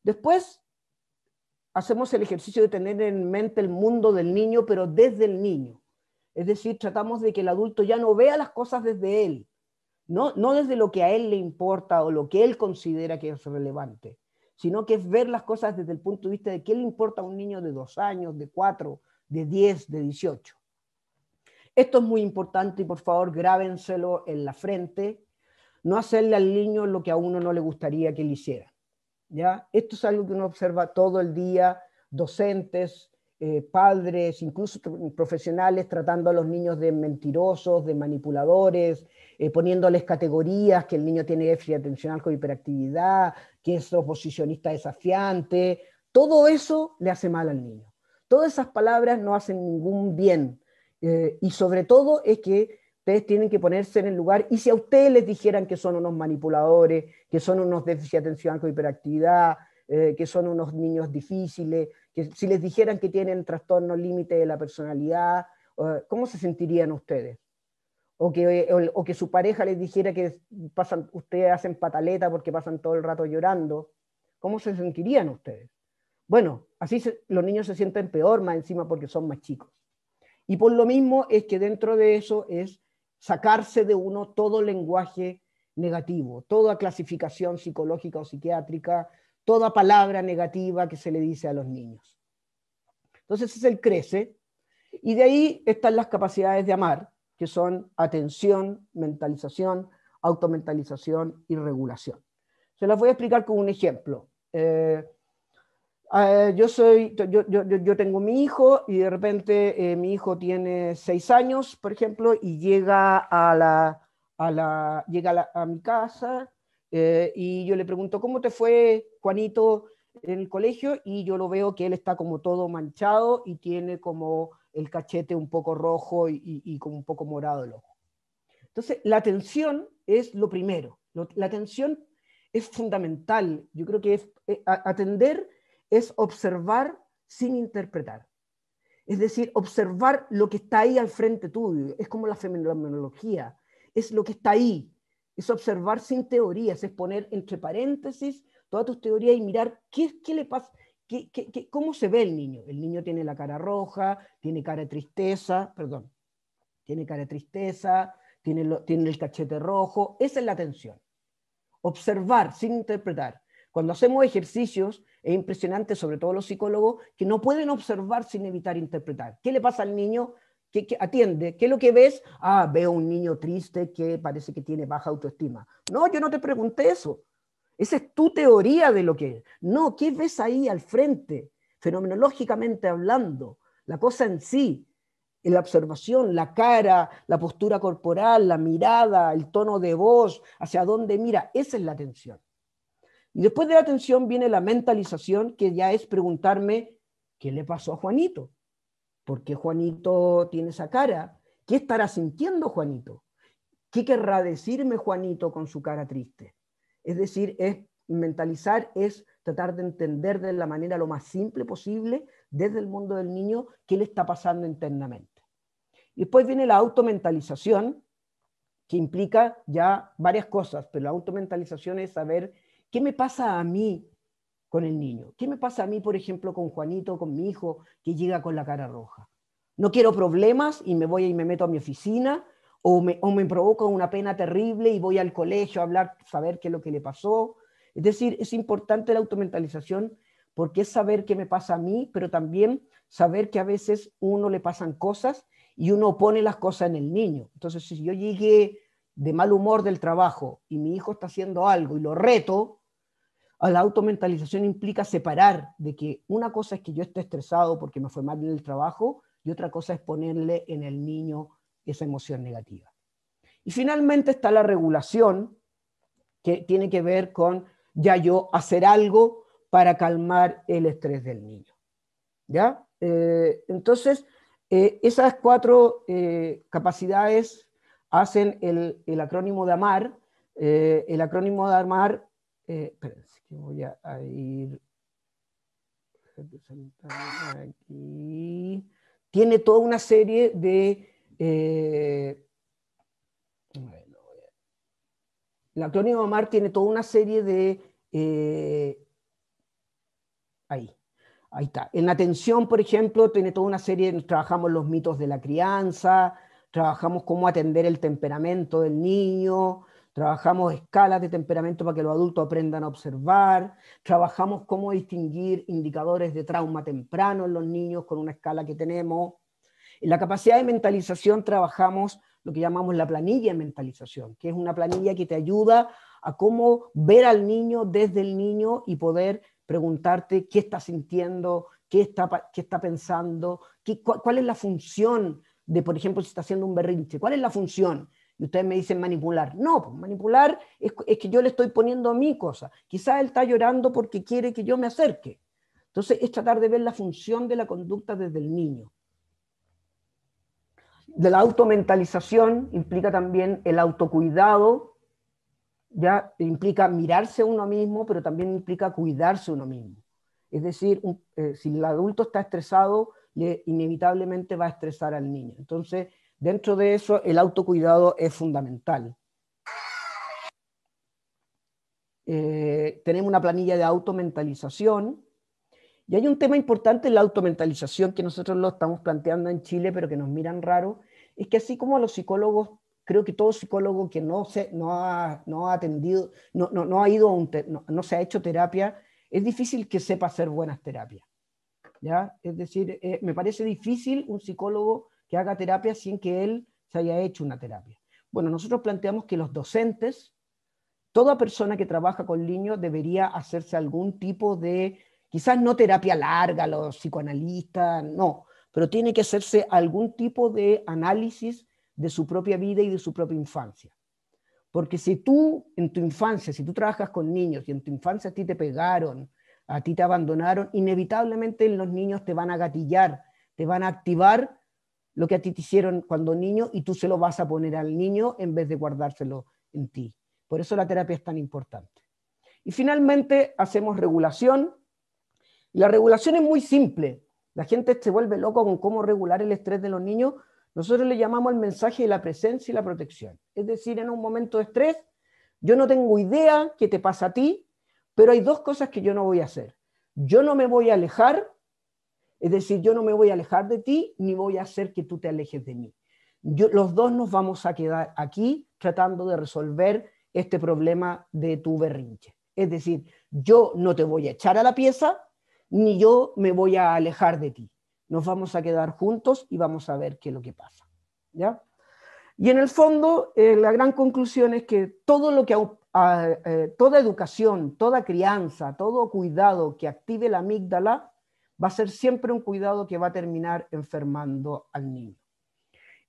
Después hacemos el ejercicio de tener en mente el mundo del niño, pero desde el niño. Es decir, tratamos de que el adulto ya no vea las cosas desde él, no, no desde lo que a él le importa o lo que él considera que es relevante, sino que es ver las cosas desde el punto de vista de qué le importa a un niño de dos años, de cuatro, de diez, de dieciocho. Esto es muy importante y por favor grábenselo en la frente. No hacerle al niño lo que a uno no le gustaría que le hiciera. ¿ya? Esto es algo que uno observa todo el día, docentes, eh, padres, incluso profesionales, tratando a los niños de mentirosos, de manipuladores, eh, poniéndoles categorías, que el niño tiene déficit atencional con hiperactividad, que es oposicionista desafiante. Todo eso le hace mal al niño. Todas esas palabras no hacen ningún bien. Eh, y sobre todo es que ustedes tienen que ponerse en el lugar, y si a ustedes les dijeran que son unos manipuladores, que son unos déficit atencional con hiperactividad, que son unos niños difíciles, si les dijeran que tienen trastorno límite de la personalidad, ¿cómo se sentirían ustedes? Eh, o que, su pareja les dijera que pasan, ustedes hacen pataleta porque pasan todo el rato llorando, ¿cómo se sentirían ustedes? Bueno, así los niños se sienten peor más encima porque son más chicos. Y por lo mismo es que dentro de eso es sacarse de uno todo lenguaje negativo, toda clasificación psicológica o psiquiátrica, toda palabra negativa que se le dice a los niños. Entonces es el crece, y de ahí están las capacidades de amar, que son atención, mentalización, automentalización y regulación. Se las voy a explicar con un ejemplo. Eh, eh, yo, soy, yo, tengo mi hijo y de repente eh, mi hijo tiene seis años, por ejemplo, y llega a, la, llega a mi casa y yo le pregunto, ¿cómo te fue Juanito en el colegio y yo lo veo que él está como todo manchado y tiene como el cachete un poco rojo y, como un poco morado el ojo. Entonces, la atención es lo primero. la atención es fundamental. Yo creo que eh, atender es observar sin interpretar. Es decir, observar lo que está ahí al frente tuyo. Es como la fenomenología. Es lo que está ahí. Es observar sin teorías. Es poner entre paréntesis a tus teorías y mirar qué, qué le pasa, qué, cómo se ve el niño. El niño tiene la cara roja, tiene cara de tristeza, perdón, tiene cara de tristeza, tiene, tiene el cachete rojo. Esa es la atención. Observar sin interpretar. Cuando hacemos ejercicios, es impresionante, sobre todo los psicólogos, que no pueden observar sin evitar interpretar. ¿Qué le pasa al niño? ¿Qué, qué, atiende? ¿Qué es lo que ves? Ah, veo un niño triste que parece que tiene baja autoestima. No, yo no te pregunté eso. Esa es tu teoría de lo que es. No, ¿qué ves ahí al frente? Fenomenológicamente hablando, la cosa en sí, la observación, la cara, la postura corporal, la mirada, el tono de voz, hacia dónde mira, esa es la atención. Y después de la atención viene la mentalización, que ya es preguntarme, ¿qué le pasó a Juanito? ¿Por qué Juanito tiene esa cara? ¿Qué estará sintiendo Juanito? ¿Qué querrá decirme Juanito con su cara triste? Es decir, es mentalizar, es tratar de entender de la manera lo más simple posible desde el mundo del niño qué le está pasando internamente. Y después viene la automentalización, que implica ya varias cosas, pero la automentalización es saber qué me pasa a mí con el niño. ¿Qué me pasa a mí, por ejemplo, con Juanito, con mi hijo, que llega con la cara roja? No quiero problemas y me voy y me meto a mi oficina o me, o provoca una pena terrible y voy al colegio a hablar, saber qué es lo que le pasó. Es decir, es importante la automentalización porque es saber qué me pasa a mí, pero también saber que a veces uno le pasan cosas y uno pone las cosas en el niño. Entonces, si yo llegué de mal humor del trabajo y mi hijo está haciendo algo y lo reto, a la automentalización implica separar de que una cosa es que yo esté estresado porque me fue mal en el trabajo y otra cosa es ponerle en el niño esa emoción negativa. Y finalmente está la regulación, que tiene que ver con ya yo hacer algo para calmar el estrés del niño. ¿Ya? Eh, entonces, eh, esas cuatro eh, capacidades hacen el, acrónimo de AMAR. el acrónimo de AMAR, que voy a, ir. Tiene toda una serie de la eh, bueno, el tiene toda una serie de... Eh, ahí, ahí está. En atención, por ejemplo, tiene toda una serie, trabajamos los mitos de la crianza, trabajamos cómo atender el temperamento del niño, trabajamos escalas de temperamento para que los adultos aprendan a observar, trabajamos cómo distinguir indicadores de trauma temprano en los niños con una escala que tenemos, en la capacidad de mentalización trabajamos lo que llamamos la planilla de mentalización, que es una planilla que te ayuda a cómo ver al niño desde el niño y poder preguntarte qué está sintiendo, qué está, qué está pensando, qué, cuál, es la función de, por ejemplo, si está haciendo un berrinche, cuál es la función. Y ustedes me dicen manipular. No, pues, manipular es, que yo le estoy poniendo a mi cosa. Quizás él está llorando porque quiere que yo me acerque. Entonces es tratar de ver la función de la conducta desde el niño de la automentalización implica también el autocuidado, ya implica mirarse uno mismo, pero también implica cuidarse uno mismo. Es decir, eh, si el adulto está estresado, inevitablemente va a estresar al niño. Entonces, dentro de eso, el autocuidado es fundamental. Eh, tenemos una planilla de automentalización, y hay un tema importante en la automentalización que nosotros lo estamos planteando en Chile, pero que nos miran raro, es que así como los psicólogos, creo que todo psicólogo que no se, no ha, no ha atendido, no, ha ido no, se ha hecho terapia, es difícil que sepa hacer buenas terapias. ¿ya? Es decir, eh, me parece difícil un psicólogo que haga terapia sin que él se haya hecho una terapia. Bueno, nosotros planteamos que los docentes, toda persona que trabaja con niños debería hacerse algún tipo de Quizás no terapia larga, los psicoanalistas, no, pero tiene que hacerse algún tipo de análisis de su propia vida y de su propia infancia. Porque si tú en tu infancia, si tú trabajas con niños y en tu infancia a ti te pegaron, a ti te abandonaron, inevitablemente los niños te van a gatillar, te van a activar lo que a ti te hicieron cuando niño y tú se lo vas a poner al niño en vez de guardárselo en ti. Por eso la terapia es tan importante. Y finalmente hacemos regulación, la regulación es muy simple. La gente se vuelve loco con cómo regular el estrés de los niños. Nosotros le llamamos el mensaje de la presencia y la protección. Es decir, en un momento de estrés, yo no tengo idea qué te pasa a ti, pero hay dos cosas que yo no voy a hacer. Yo no me voy a alejar, es decir, yo no me voy a alejar de ti, ni voy a hacer que tú te alejes de mí. los dos nos vamos a quedar aquí tratando de resolver este problema de tu berrinche. Es decir, yo no te voy a echar a la pieza, ni yo me voy a alejar de ti. Nos vamos a quedar juntos y vamos a ver qué es lo que pasa. ¿ya? Y en el fondo, eh, la gran conclusión es que todo lo que, eh, toda educación, toda crianza, todo cuidado que active la amígdala va a ser siempre un cuidado que va a terminar enfermando al niño.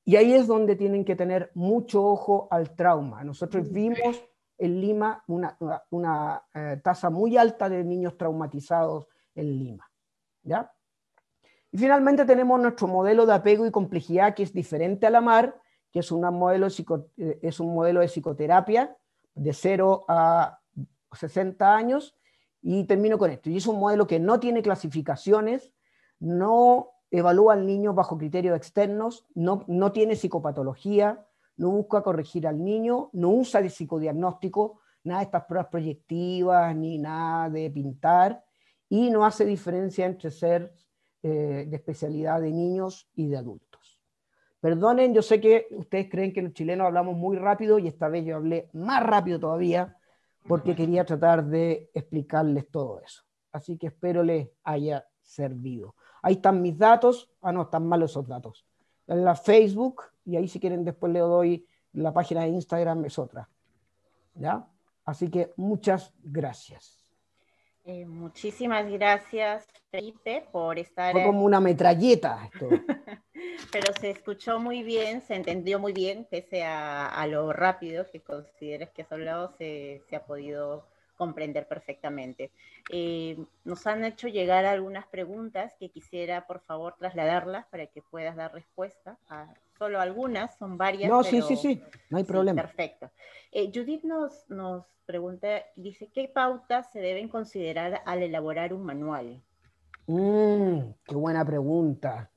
Y ahí es donde tienen que tener mucho ojo al trauma. Nosotros vimos en Lima una, eh, tasa muy alta de niños traumatizados en Lima. ¿ya? Y finalmente tenemos nuestro modelo de apego y complejidad que es diferente a la MAR, que es, una modelo, eh, es un modelo de psicoterapia de 0 a 60 años. Y termino con esto. Y es un modelo que no tiene clasificaciones, no evalúa al niño bajo criterios externos, no, no tiene psicopatología, no busca corregir al niño, no usa de psicodiagnóstico, nada de estas pruebas proyectivas ni nada de pintar, y no hace diferencia entre ser eh, de especialidad de niños y de adultos. Perdonen, yo sé que ustedes creen que los chilenos hablamos muy rápido y esta vez yo hablé más rápido todavía porque quería tratar de explicarles todo eso. Así que espero les haya servido. Ahí están mis datos. Ah, no, están malos esos datos. En la Facebook, y ahí si quieren después le doy la página de Instagram, es otra. ¿Ya? Así que muchas gracias. Eh, muchísimas gracias, Felipe, por estar. Fue como una metralleta esto. Pero se escuchó muy bien, se entendió muy bien, pese a, lo rápido que consideres que has hablado, se, ha podido comprender perfectamente. Eh, nos han hecho llegar algunas preguntas que quisiera, por favor, trasladarlas para que puedas dar respuesta a, solo algunas, son varias. No, sí, sí, sí, no hay problema. perfecto. Eh, Judith nos, nos pregunta, dice, ¿qué pautas se deben considerar al elaborar un manual? Mm, qué buena pregunta.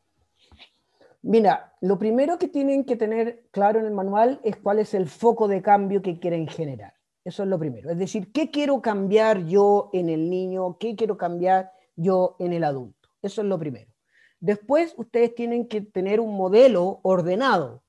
Mira, lo primero que tienen que tener claro en el manual es cuál es el foco de cambio que quieren generar. Eso es lo primero. Es decir, ¿qué quiero cambiar yo en el niño? ¿Qué quiero cambiar yo en el adulto? Eso es lo primero. Después ustedes tienen que tener un modelo ordenado,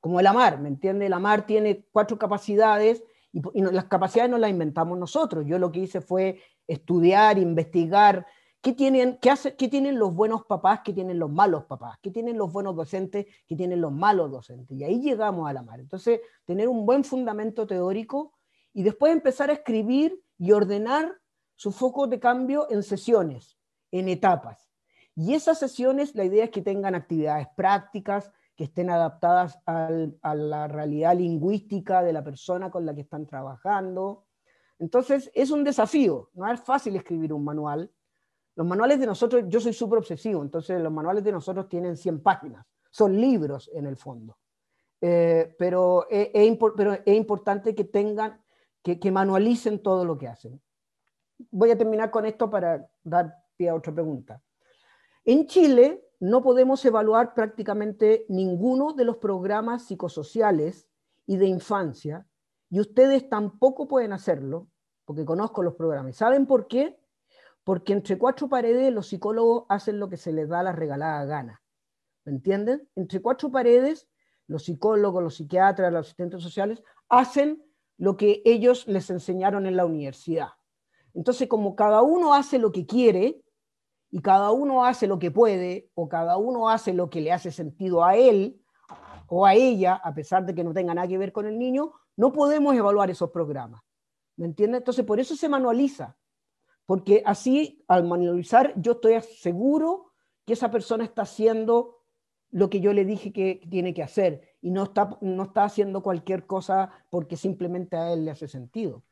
como el AMAR, ¿me entiende? El AMAR tiene cuatro capacidades y, las capacidades no las inventamos nosotros. Yo lo que hice fue estudiar, investigar qué tienen, qué tienen los buenos papás, qué tienen los malos papás, qué tienen los buenos docentes, qué tienen los malos docentes. Y ahí llegamos al AMAR. Entonces, tener un buen fundamento teórico y después empezar a escribir y ordenar su foco de cambio en sesiones, en etapas. Y esas sesiones, la idea es que tengan actividades prácticas, que estén adaptadas a la realidad lingüística de la persona con la que están trabajando. Entonces, es un desafío, no es fácil escribir un manual. Los manuales de nosotros, yo soy súper obsesivo, entonces los manuales de nosotros tienen 100 páginas, son libros en el fondo. Eh, e, e pero, es, importante que tengan, que, que manualicen todo lo que hacen. Voy a terminar con esto para dar pie a otra pregunta. En Chile no podemos evaluar prácticamente ninguno de los programas psicosociales y de infancia, y ustedes tampoco pueden hacerlo, porque conozco los programas. ¿Saben por qué? Porque entre cuatro paredes los psicólogos hacen lo que se les da la regalada gana. ¿Me entienden? Entre cuatro paredes, los psicólogos, los psiquiatras, los asistentes sociales, hacen lo que ellos les enseñaron en la universidad. Entonces, como cada uno hace lo que quiere, y cada uno hace lo que puede o cada uno hace lo que le hace sentido a él o a ella, a pesar de que no tenga nada que ver con el niño, no podemos evaluar esos programas. ¿Me entiendes? Entonces, por eso se manualiza. Porque así, al manualizar, yo estoy seguro que esa persona está haciendo lo que yo le dije que tiene que hacer y no está, no está haciendo cualquier cosa porque simplemente a él le hace sentido.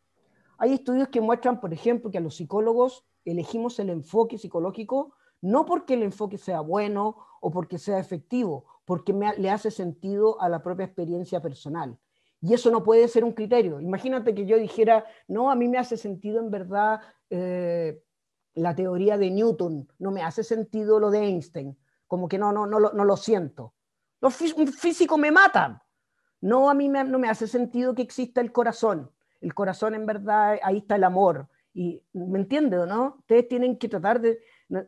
Hay estudios que muestran, por ejemplo, que a los psicólogos elegimos el enfoque psicológico no porque el enfoque sea bueno o porque sea efectivo, porque le hace sentido a la propia experiencia personal. Y eso no puede ser un criterio. Imagínate que yo dijera, no, a mí me hace sentido en verdad eh, la teoría de Newton, no me hace sentido lo de Einstein, como que no, no, no, no lo siento. Los un físico me matan. No, a mí no me hace sentido que exista el corazón. El corazón en verdad, ahí está el amor, y, ¿Me entiende o no? Ustedes tienen que tratar de...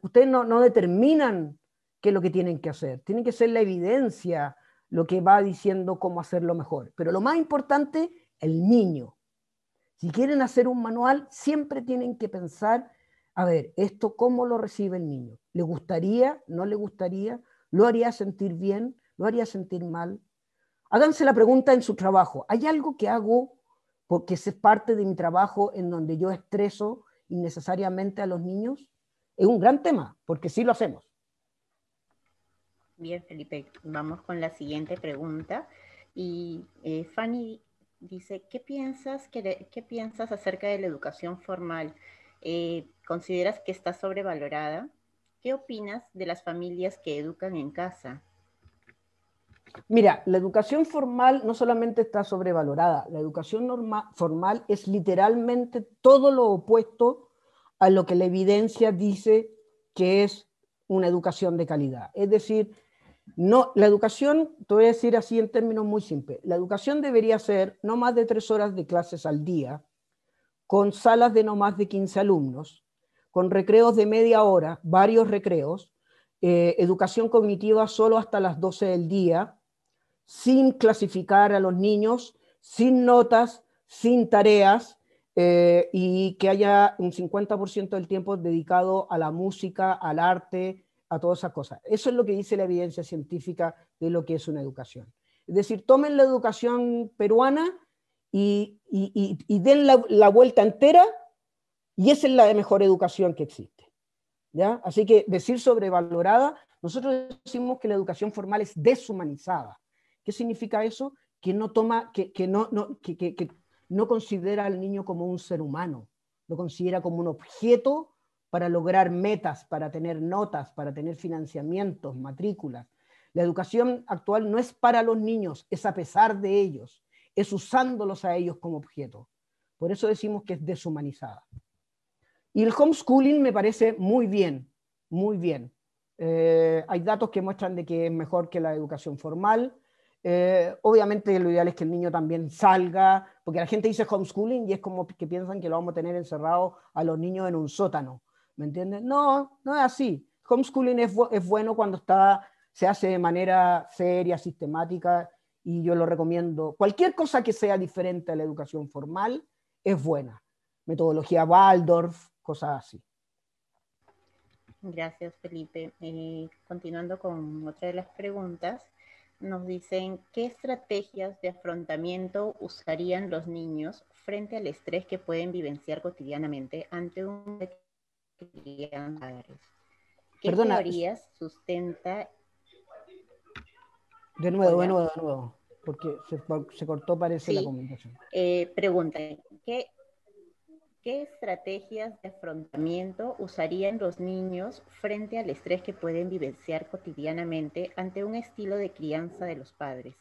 Ustedes no, no determinan qué es lo que tienen que hacer. Tiene que ser la evidencia lo que va diciendo cómo hacerlo mejor. Pero lo más importante, el niño. Si quieren hacer un manual, siempre tienen que pensar, a ver, esto cómo lo recibe el niño. ¿Le gustaría? ¿No le gustaría? ¿Lo haría sentir bien? ¿Lo haría sentir mal? Háganse la pregunta en su trabajo. ¿Hay algo que hago porque es parte de mi trabajo en donde yo estreso innecesariamente a los niños, es un gran tema, porque sí lo hacemos. Bien, Felipe, vamos con la siguiente pregunta. Y eh, Fanny dice, ¿qué piensas, piensas acerca de la educación formal? Eh, ¿Consideras que está sobrevalorada? ¿Qué opinas de las familias que educan en casa? Mira, la educación formal no solamente está sobrevalorada, la educación formal es literalmente todo lo opuesto a lo que la evidencia dice que es una educación de calidad. Es decir, no, la educación, te voy a decir así en términos muy simples, la educación debería ser no más de tres horas de clases al día, con salas de no más de 15 alumnos, con recreos de media hora, varios recreos, eh, educación cognitiva solo hasta las 12 del día, sin clasificar a los niños, sin notas, sin tareas, eh, y que haya un 50% del tiempo dedicado a la música, al arte, a todas esas cosas. Eso es lo que dice la evidencia científica de lo que es una educación. Es decir, tomen la educación peruana y, den la, vuelta entera y esa es la mejor educación que existe. Así que decir sobrevalorada, nosotros decimos que la educación formal es deshumanizada. ¿Qué significa eso? Que no toma, que, no, no considera al niño como un ser humano, lo considera como un objeto para lograr metas, para tener notas, para tener financiamientos, matrículas. La educación actual no es para los niños, es a pesar de ellos, es usándolos a ellos como objeto. Por eso decimos que es deshumanizada. Y el homeschooling me parece muy bien, muy bien. Eh, hay datos que muestran de que es mejor que la educación formal, eh, obviamente lo ideal es que el niño también salga, porque la gente dice homeschooling y es como que piensan que lo vamos a tener encerrado a los niños en un sótano, ¿me entienden? No, no es así. Homeschooling es, bueno cuando está, se hace de manera seria, sistemática, y yo lo recomiendo. Cualquier cosa que sea diferente a la educación formal es buena. Metodología Waldorf, cosas así. Gracias, Felipe. Eh, continuando con otra de las preguntas, nos dicen qué estrategias de afrontamiento usarían los niños frente al estrés que pueden vivenciar cotidianamente ante un ¿Qué teorías sustenta? De nuevo, de nuevo, de nuevo, porque se, cortó parece la comunicación. Eh, pregunta, ¿qué ¿Qué estrategias de afrontamiento usarían los niños frente al estrés que pueden vivenciar cotidianamente ante un estilo de crianza de los padres?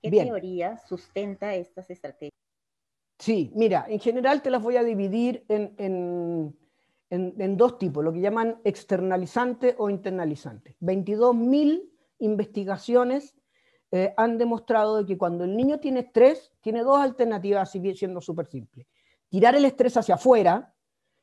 ¿Qué teoría sustenta estas estrategias? Sí, mira, en general te las voy a dividir en, en, en, dos tipos, lo que llaman externalizante o internalizante. 22.000 investigaciones eh, han demostrado que cuando el niño tiene estrés, tiene dos alternativas, así siendo súper simple tirar el estrés hacia afuera,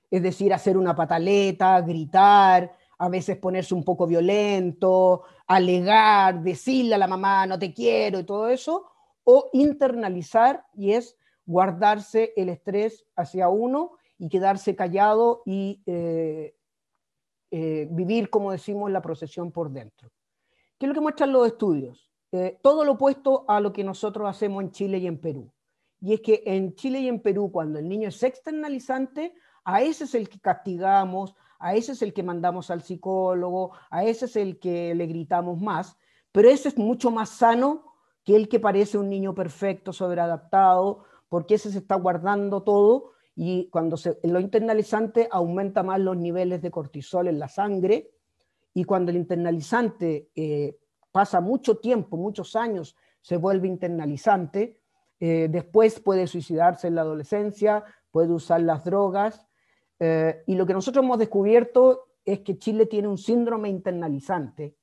es decir, hacer una pataleta, gritar, a veces ponerse un poco violento, alegar, decirle a la mamá no te quiero y todo eso, o internalizar y es guardarse el estrés hacia uno y quedarse callado y eh, eh, vivir, como decimos, la procesión por dentro. ¿Qué es lo que muestran los estudios? Eh, todo lo opuesto a lo que nosotros hacemos en Chile y en Perú y es que en Chile y en Perú, cuando el niño es externalizante, a ese es el que castigamos, a ese es el que mandamos al psicólogo, a ese es el que le gritamos más, pero ese es mucho más sano que el que parece un niño perfecto, sobreadaptado, porque ese se está guardando todo y cuando se, lo internalizante aumenta más los niveles de cortisol en la sangre y cuando el internalizante eh, pasa mucho tiempo, muchos años, se vuelve internalizante, eh, después puede suicidarse en la adolescencia, puede usar las drogas. Eh, y lo que nosotros hemos descubierto es que Chile tiene un síndrome internalizante.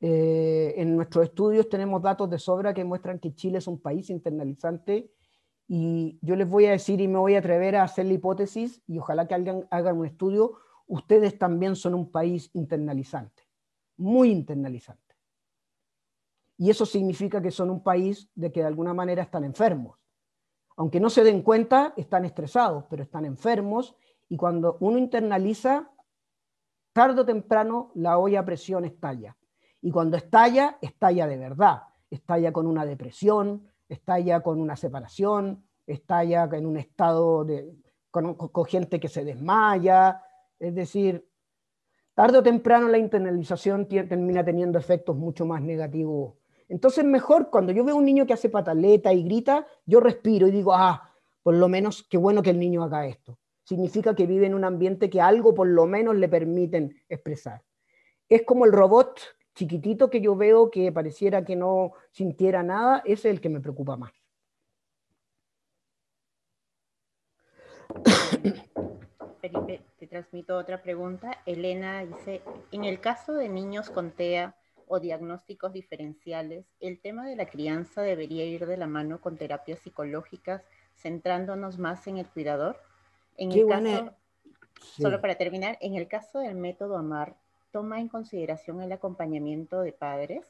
Eh, en nuestros estudios tenemos datos de sobra que muestran que Chile es un país internalizante y yo les voy a decir y me voy a atrever a hacer la hipótesis y ojalá que alguien haga un estudio, ustedes también son un país internalizante, muy internalizante y eso significa que son un país de que de alguna manera están enfermos. Aunque no se den cuenta, están estresados, pero están enfermos y cuando uno internaliza, tarde o temprano la olla a presión estalla. Y cuando estalla, estalla de verdad. Estalla con una depresión, estalla con una separación, estalla en un estado de, con, con gente que se desmaya. Es decir, tarde o temprano la internalización termina teniendo efectos mucho más negativos entonces, mejor cuando yo veo un niño que hace pataleta y grita, yo respiro y digo, ah, por lo menos qué bueno que el niño haga esto. Significa que vive en un ambiente que algo por lo menos le permiten expresar. Es como el robot chiquitito que yo veo que pareciera que no sintiera nada, ese es el que me preocupa más. Felipe, te transmito otra pregunta. Elena dice, en el caso de niños con TEA, o diagnósticos diferenciales, el tema de la crianza debería ir de la mano con terapias psicológicas, centrándonos más en el cuidador. En el caso, solo para terminar, en el caso del método AMAR, ¿toma en consideración el acompañamiento de padres?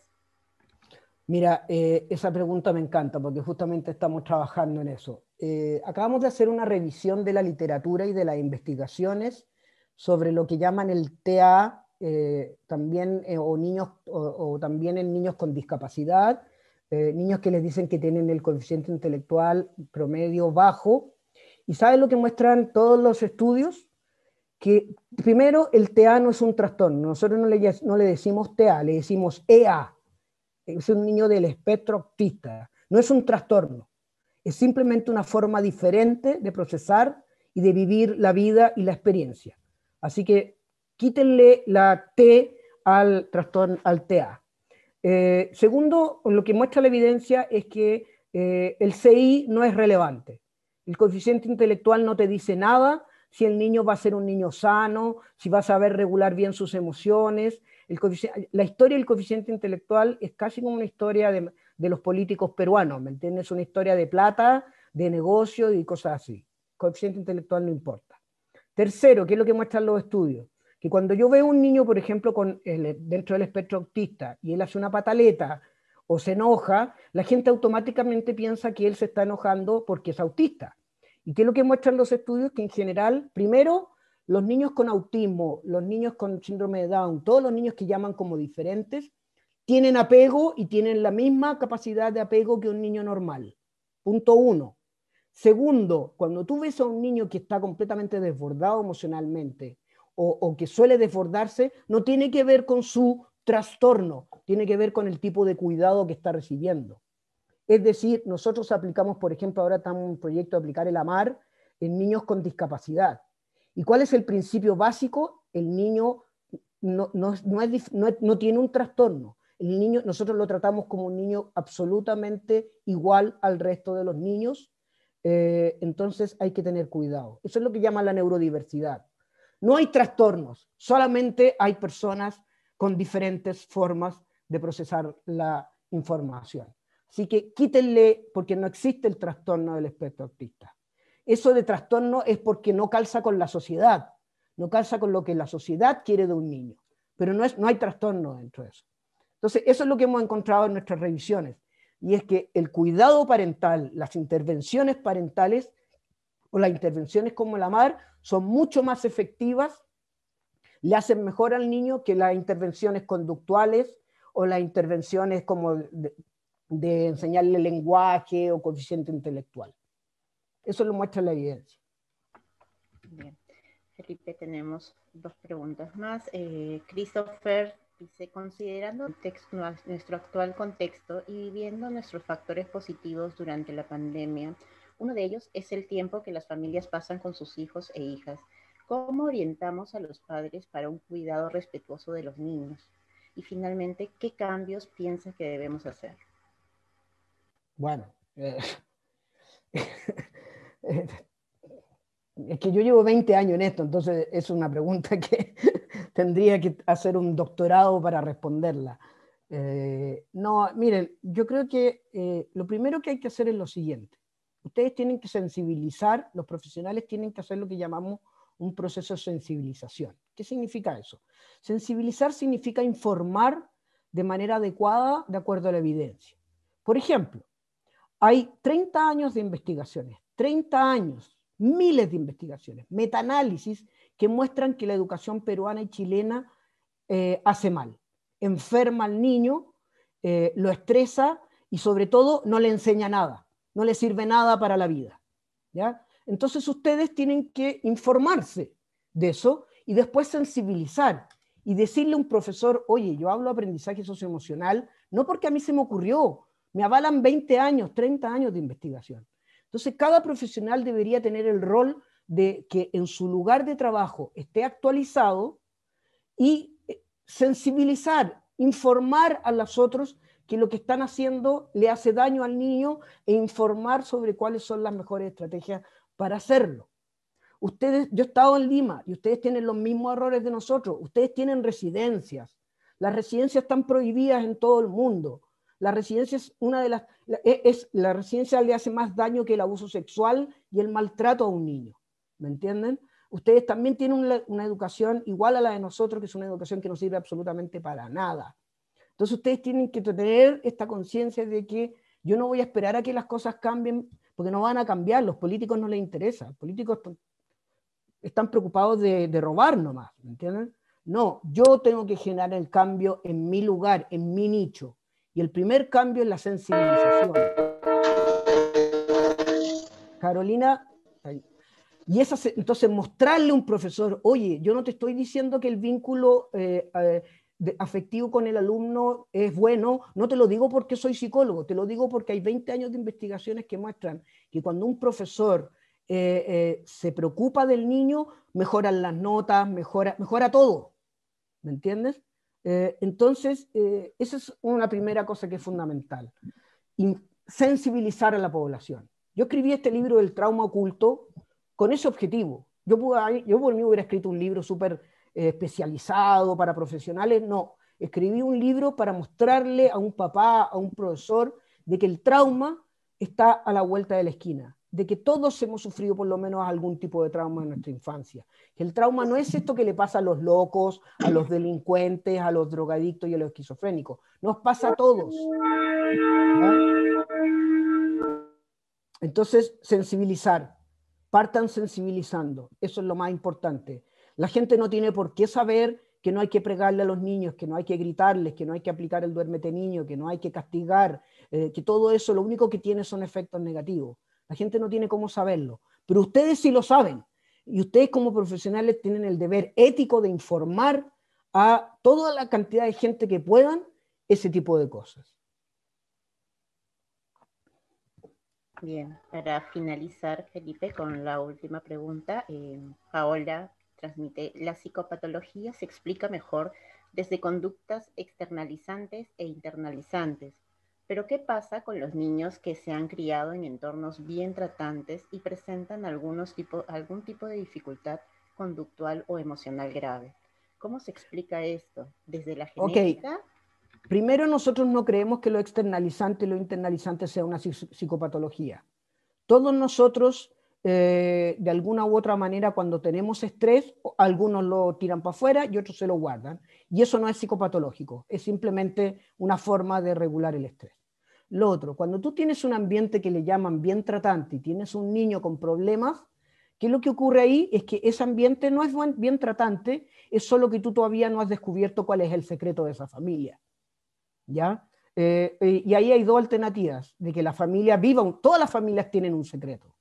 Mira, eh, esa pregunta me encanta porque justamente estamos trabajando en eso. Eh, acabamos de hacer una revisión de la literatura y de las investigaciones sobre lo que llaman el TA eh, también, eh, o, niños, o, también en niños con discapacidad, eh, niños que les dicen que tienen el coeficiente intelectual promedio bajo. ¿Y saben lo que muestran todos los estudios? Que primero el TEA no es un trastorno, nosotros no le, no le decimos TEA, le decimos EA, es un niño del espectro autista, no es un trastorno, es simplemente una forma diferente de procesar y de vivir la vida y la experiencia. Así que quítenle la T al trastorno, al TA. Eh, segundo, lo que muestra la evidencia es que eh, el CI no es relevante. El coeficiente intelectual no te dice nada si el niño va a ser un niño sano, si va a saber regular bien sus emociones. la historia del coeficiente intelectual es casi como una historia de, los políticos peruanos, ¿me entiendes? Una historia de plata, de negocio y cosas así. El coeficiente intelectual no importa. Tercero, ¿qué es lo que muestran los estudios? Y cuando yo veo un niño, por ejemplo, con dentro del espectro autista y él hace una pataleta o se enoja, la gente automáticamente piensa que él se está enojando porque es autista. ¿Y qué es lo que muestran los estudios? Que en general, primero, los niños con autismo, los niños con síndrome de Down, todos los niños que llaman como diferentes, tienen apego y tienen la misma capacidad de apego que un niño normal. Punto uno. Segundo, cuando tú ves a un niño que está completamente desbordado emocionalmente, o, que suele desbordarse no tiene que ver con su trastorno, tiene que ver con el tipo de cuidado que está recibiendo. Es decir, nosotros aplicamos, por ejemplo, ahora estamos en un proyecto de aplicar el AMAR en niños con discapacidad. ¿Y cuál es el principio básico? El niño no, tiene un trastorno. El niño, nosotros lo tratamos como un niño absolutamente igual al resto de los niños. Eh, entonces hay que tener cuidado. Eso es lo que llama la neurodiversidad. No hay trastornos, solamente hay personas con diferentes formas de procesar la información. Así que quítenle, porque no existe el trastorno del espectro autista. Eso de trastorno es porque no calza con la sociedad, no calza con lo que la sociedad quiere de un niño, pero no, es, no hay trastorno dentro de eso. Entonces, eso es lo que hemos encontrado en nuestras revisiones, y es que el cuidado parental, las intervenciones parentales, o las intervenciones como la MAR son mucho más efectivas, le hacen mejor al niño que las intervenciones conductuales o las intervenciones como de, enseñarle lenguaje o coeficiente intelectual. Eso lo muestra la evidencia. Bien. Felipe, tenemos dos preguntas más. Eh, Christopher dice, considerando nuestro actual contexto y viendo nuestros factores positivos durante la pandemia, uno de ellos es el tiempo que las familias pasan con sus hijos e hijas. ¿Cómo orientamos a los padres para un cuidado respetuoso de los niños? Y finalmente, ¿qué cambios piensas que debemos hacer? Bueno, eh, es que yo llevo 20 años en esto, entonces es una pregunta que tendría que hacer un doctorado para responderla. Eh, no, miren, yo creo que eh, lo primero que hay que hacer es lo siguiente. Ustedes tienen que sensibilizar, los profesionales tienen que hacer lo que llamamos un proceso de sensibilización. ¿Qué significa eso? Sensibilizar significa informar de manera adecuada de acuerdo a la evidencia. Por ejemplo, hay 30 años de investigaciones, 30 años, miles de investigaciones, metaanálisis que muestran que la educación peruana y chilena eh, hace mal, enferma al niño, eh, lo estresa y sobre todo no le enseña nada no le sirve nada para la vida. ¿ya? Entonces ustedes tienen que informarse de eso y después sensibilizar y decirle a un profesor, oye, yo hablo de aprendizaje socioemocional, no porque a mí se me ocurrió, me avalan 20 años, 30 años de investigación. Entonces cada profesional debería tener el rol de que en su lugar de trabajo esté actualizado y eh, sensibilizar, informar a los otros que lo que están haciendo le hace daño al niño e informar sobre cuáles son las mejores estrategias para hacerlo. Ustedes, yo he estado en Lima y ustedes tienen los mismos errores de nosotros. Ustedes tienen residencias. Las residencias están prohibidas en todo el mundo. La residencia es una de las e, es, la residencia le hace más daño que el abuso sexual y el maltrato a un niño. ¿Me entienden? Ustedes también tienen una educación igual a la de nosotros, que es una educación que no sirve absolutamente para nada. Entonces ustedes tienen que tener esta conciencia de que yo no voy a esperar a que las cosas cambien, porque no van a cambiar, los políticos no les interesa, los políticos están preocupados de, robar nomás, ¿me entienden? No, yo tengo que generar el cambio en mi lugar, en mi nicho. Y el primer cambio es la sensibilización. Carolina, y entonces mostrarle a un profesor, oye, yo no te estoy diciendo que el vínculo eh, eh, afectivo con el alumno es bueno, no te lo digo porque soy psicólogo, te lo digo porque hay 20 años de investigaciones que muestran que cuando un profesor eh, eh, se preocupa del niño, mejoran las notas, mejora, mejora todo. ¿Me entiendes? Eh, entonces, esa es una primera cosa que es fundamental. sensibilizar a la población. Yo escribí este libro El trauma oculto con ese objetivo. Yo, pude, yo por mí hubiera escrito un libro súper eh, especializado para profesionales, no. Escribí un libro para mostrarle a un papá, a un profesor, de que el trauma está a la vuelta de la esquina, de que todos hemos sufrido por lo menos algún tipo de trauma en nuestra infancia. Que el trauma no es esto que le pasa a los locos, a los delincuentes, a los drogadictos y a los esquizofrénicos. Nos pasa a todos. Entonces, sensibilizar. Partan sensibilizando. Eso es lo más importante. La gente no tiene por qué saber que no hay que pregarle a los niños, que no hay que gritarles, que no hay que aplicar el duérmete niño, que no hay que castigar, eh, que todo eso lo único que tiene son efectos negativos. La gente no tiene cómo saberlo, pero ustedes sí lo saben. Y ustedes como profesionales tienen el deber ético de informar a toda la cantidad de gente que puedan ese tipo de cosas. Bien, para finalizar, Felipe, con la última pregunta, eh, Paola transmite la psicopatología se explica mejor desde conductas externalizantes e internalizantes. Pero ¿qué pasa con los niños que se han criado en entornos bien tratantes y presentan algunos tipo, algún tipo de dificultad conductual o emocional grave? ¿Cómo se explica esto? ¿Desde la genética? Primero, nosotros no creemos que lo externalizante y lo internalizante sea una psicopatología. Todos nosotros eh, de alguna u otra manera cuando tenemos estrés, algunos lo tiran para afuera y otros se lo guardan. Y eso no es psicopatológico, es simplemente una forma de regular el estrés. Lo otro, cuando tú tienes un ambiente que le llaman bien tratante y tienes un niño con problemas, ¿qué es lo que ocurre ahí? Es que ese ambiente no es bien tratante, es solo que tú todavía no has descubierto cuál es el secreto de esa familia. ¿Ya? Eh, eh, y ahí hay dos alternativas, de que la familia viva, todas las familias tienen un secreto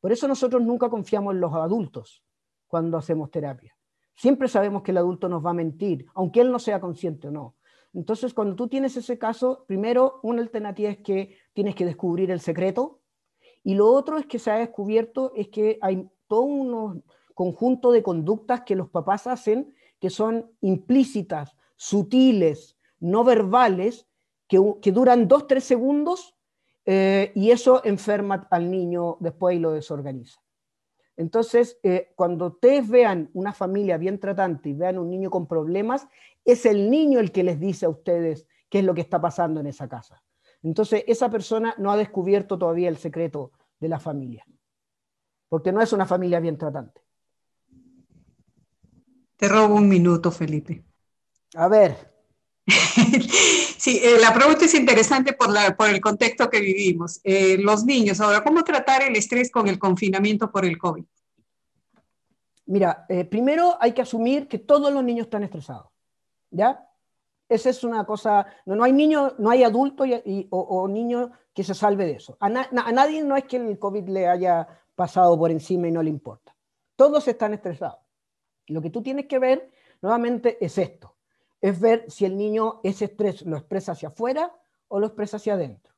por eso nosotros nunca confiamos en los adultos cuando hacemos terapia. Siempre sabemos que el adulto nos va a mentir, aunque él no sea consciente o no. Entonces, cuando tú tienes ese caso, primero una alternativa es que tienes que descubrir el secreto y lo otro es que se ha descubierto es que hay todo un conjunto de conductas que los papás hacen que son implícitas, sutiles, no verbales, que, que duran dos, tres segundos eh, y eso enferma al niño después y lo desorganiza. Entonces, eh, cuando ustedes vean una familia bien tratante y vean un niño con problemas, es el niño el que les dice a ustedes qué es lo que está pasando en esa casa. Entonces, esa persona no ha descubierto todavía el secreto de la familia, porque no es una familia bien tratante. Te robo un minuto, Felipe. A ver. Sí, eh, la pregunta es interesante por, por el contexto que vivimos. Eh, los niños, ahora, ¿cómo tratar el estrés con el confinamiento por el COVID? Mira, eh, primero hay que asumir que todos los niños están estresados, ¿ya? Esa es una cosa, no, hay niño, no hay adulto o, niño que se salve de eso. a nadie no es que el COVID le haya pasado por encima y no le importa. Todos están estresados. Lo que tú tienes que ver nuevamente es esto es ver si el niño ese estrés lo expresa hacia afuera o lo expresa hacia adentro.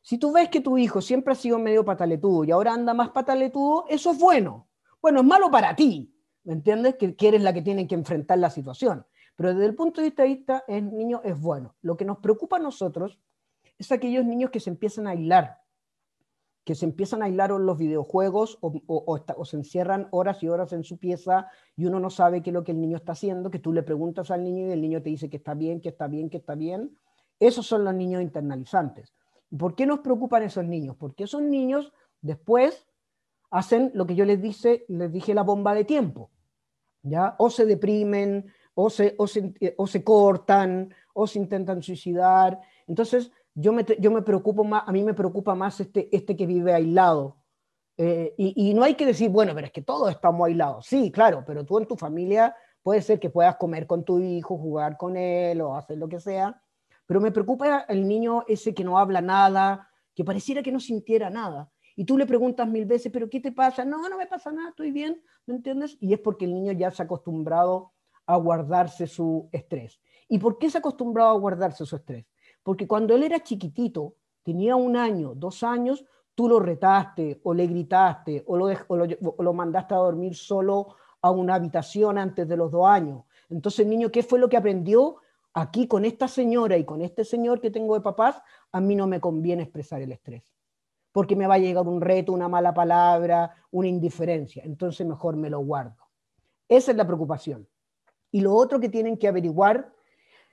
Si tú ves que tu hijo siempre ha sido medio pataletudo y ahora anda más pataletudo, eso es bueno. Bueno, es malo para ti, ¿me entiendes? Que, eres la que tiene que enfrentar la situación. Pero desde el punto de vista el niño es bueno. Lo que nos preocupa a nosotros es aquellos niños que se empiezan a aislar, que se empiezan a aislar en los videojuegos o, se encierran horas y horas en su pieza y uno no sabe qué es lo que el niño está haciendo, que tú le preguntas al niño y el niño te dice que está bien, que está bien, que está bien. Esos son los niños internalizantes. por qué nos preocupan esos niños? Porque esos niños después hacen lo que yo les, dice, les dije la bomba de tiempo. ¿ya? O se deprimen, o se, o se, eh, o se cortan, o se intentan suicidar. Entonces, yo me, yo preocupo más, a mí me preocupa más este, este que vive aislado. Eh, y, y, no hay que decir, bueno, pero es que todos estamos aislados. Sí, claro, pero tú en tu familia puede ser que puedas comer con tu hijo, jugar con él o hacer lo que sea. Pero me preocupa el niño ese que no habla nada, que pareciera que no sintiera nada. Y tú le preguntas mil veces, pero ¿qué te pasa? No, no me pasa nada, estoy bien, ¿me entiendes? Y es porque el niño ya se ha acostumbrado a guardarse su estrés. ¿Y por qué se ha acostumbrado a guardarse su estrés? Porque cuando él era chiquitito, tenía un año, dos años, tú lo retaste o le gritaste o lo, mandaste a dormir solo a una habitación antes de los dos años. Entonces, niño, ¿qué fue lo que aprendió? Aquí con esta señora y con este señor que tengo de papás, a mí no me conviene expresar el estrés, porque me va a llegar un reto, una mala palabra, una indiferencia. Entonces, mejor me lo guardo. Esa es la preocupación. Y lo otro que tienen que averiguar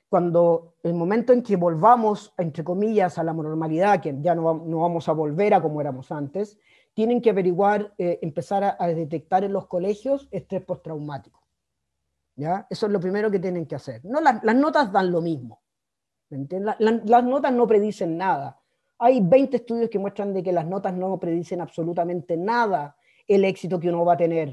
cuando el momento en que volvamos, entre comillas, a la normalidad, que ya no, no vamos a volver a como éramos antes, tienen que averiguar, eh, empezar a, detectar en los colegios estrés postraumático. ¿Ya? Eso es lo primero que tienen que hacer. No, las, notas dan lo mismo. las notas no predicen nada. Hay 20 estudios que muestran de que las notas no predicen absolutamente nada el éxito que uno va a tener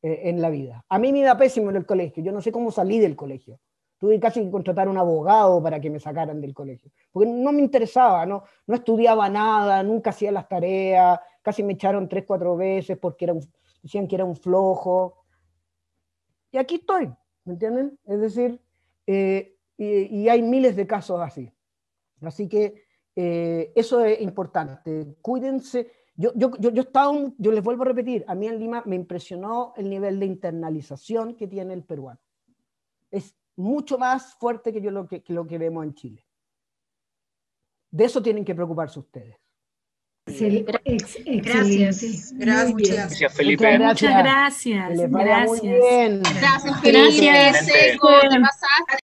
eh, en la vida. A mí me da pésimo en el colegio. Yo no sé cómo salí del colegio. Tuve casi que contratar un abogado para que me sacaran del colegio, porque no me interesaba, no, no estudiaba nada, nunca hacía las tareas, casi me echaron tres, cuatro veces porque era decían que era un flojo. Y aquí estoy, ¿me entienden? Es decir, eh, y, hay miles de casos así. Así que eh, eso es importante. Cuídense. Yo, yo, yo, yo, yo les vuelvo a repetir, a mí en Lima me impresionó el nivel de internalización que tiene el peruano. Es mucho más fuerte que, lo, que, lo que vemos en Chile. De eso tienen que preocuparse ustedes. gracias. Gracias. Felipe. Muchas gracias. gracias. Gracias, gracias Felipe. Gracias.